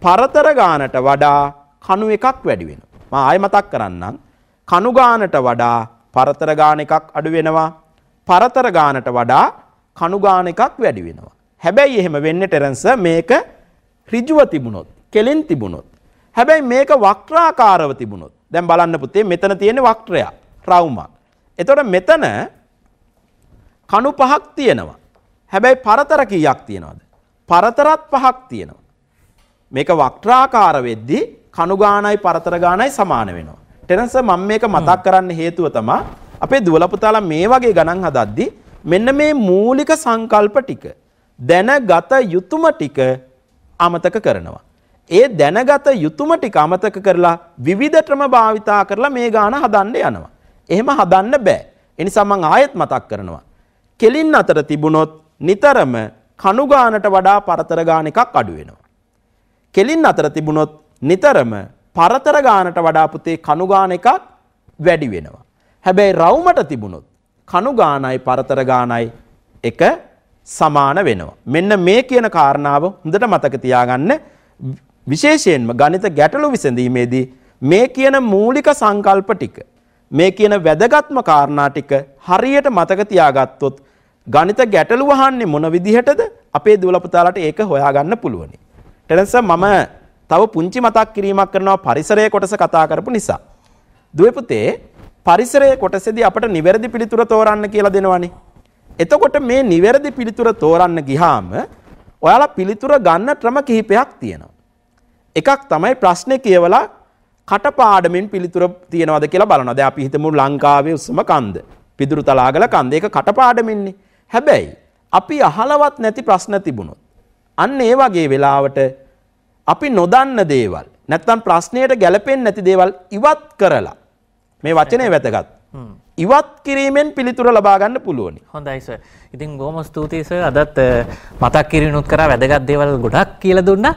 පරතර ගානට වඩා කණු එකක් වැඩි වෙනවා. මම ආයෙ මතක් කරන්නම්. කණු ගානට වඩා පරතර ගාන එකක් අඩු වෙනවා. පරතර ගානට වඩා කණු ගාන එකක් වැඩි වෙනවා. හැබැයි එහෙම වෙන්නේ ටෙරන්ස් මේක ඍජුව තිබුණොත්, කෙලින් තිබුණොත්. හැබැයි මේක වක්‍රාකාරව තිබුණොත් දැන් බලන්න පුතේ මෙතන තියෙන වක්‍රය රවුමක්. එතකොට මෙතන කණු පහක් තියෙනවා. හැබැයි පරතර කීයක් තියෙනවද? පරතරත් පහක් තියෙනවා. මේක වක්‍රාකාර වෙද්දී කණු ගානයි පරතර ගානයි සමාන වෙනවා. ටෙනස මම මේක මතක් කරන්න හේතුව තමයි අපේ දුවල පුතාලා මේ වගේ ගණන් හදද්දී මෙන්න මේ මූලික සංකල්ප ටික දැනගත යුතුම ටික අමතක කරනවා. ඒ දැනගත යුතුම ටික අමතක කරලා විවිධටම භාවිතා කරලා මේ ගාන හදන්න යනවා. එහෙම හදන්න බෑ. ඒ නිසා මම ආයෙත් මතක් කරනවා. කෙලින් අතර තිබුණොත් නිතරම කණු ගානට වඩා පරතර ගාන එකක් අඩු වෙනවා. කෙලින් අතර තිබුණොත් නිතරම පරතර ගානට වඩා පුතේ කණු ගාන එකක් වැඩි වෙනවා. හැබැයි රවුමට තිබුණොත් කණු ගානයි පරතර ගානයි එක සමාන වෙනවා. මෙන්න මේ කියන කාරණාව හොඳට මතක තියාගන්න විශේෂයෙන්ම ගණිත ගැටලු විසඳීමේදී මේ කියන මූලික සංකල්ප ටික මේ කියන වැදගත්ම කාරණා ටික හරියට මතක තියාගත්තොත් ගණිත ගැටලුව අහන්නේ මොන විදිහටද අපේ දුවලපතාලට ඒක හොයාගන්න පුළුවනි. ටෙනස මම තව පුංචි මතක් කිරීමක් කරනවා පරිසරය කොටස කතා කරපු නිසා. දුවපුතේ පරිසරය කොටසේදී අපට නිවැරදි පිළිතුර තෝරන්න කියලා දෙනවනේ. එතකොට මේ නිවැරදි පිළිතුර තෝරන්න ගියාම ඔයාලා පිළිතුර ගන්න ක්‍රම කිහිපයක් තියෙනවා. එකක් තමයි ප්‍රශ්නේ කියවලා කටපාඩමින් පිළිතුර තියනවද කියලා බලනවා. දැන් අපි හිතමු ලංකාවේ උසම කන්ද. පිදුරු තලාගල කන්ද. ඒක කටපාඩමින්නේ. හැබැයි අපි අහලවත් නැති ප්‍රශ්න තිබුණොත් අන්න ඒ වගේ වෙලාවට අපි නොදන්න දේවල් නැත්තම් ප්‍රශ්නයට ගැලපෙන්නේ නැති දේවල් ඉවත් කරලා මේ වචනේ වැදගත්. ඉවත් කිරීමෙන් පිළිතුර ලබා ගන්න පුළුවනි. හොඳයි සර්. ඉතින් බොහොම ස්තුතියි සර්. අදත් මතක් කිරිනුත් කරා වැදගත් දේවල් ගොඩක් කියලා දුන්නා.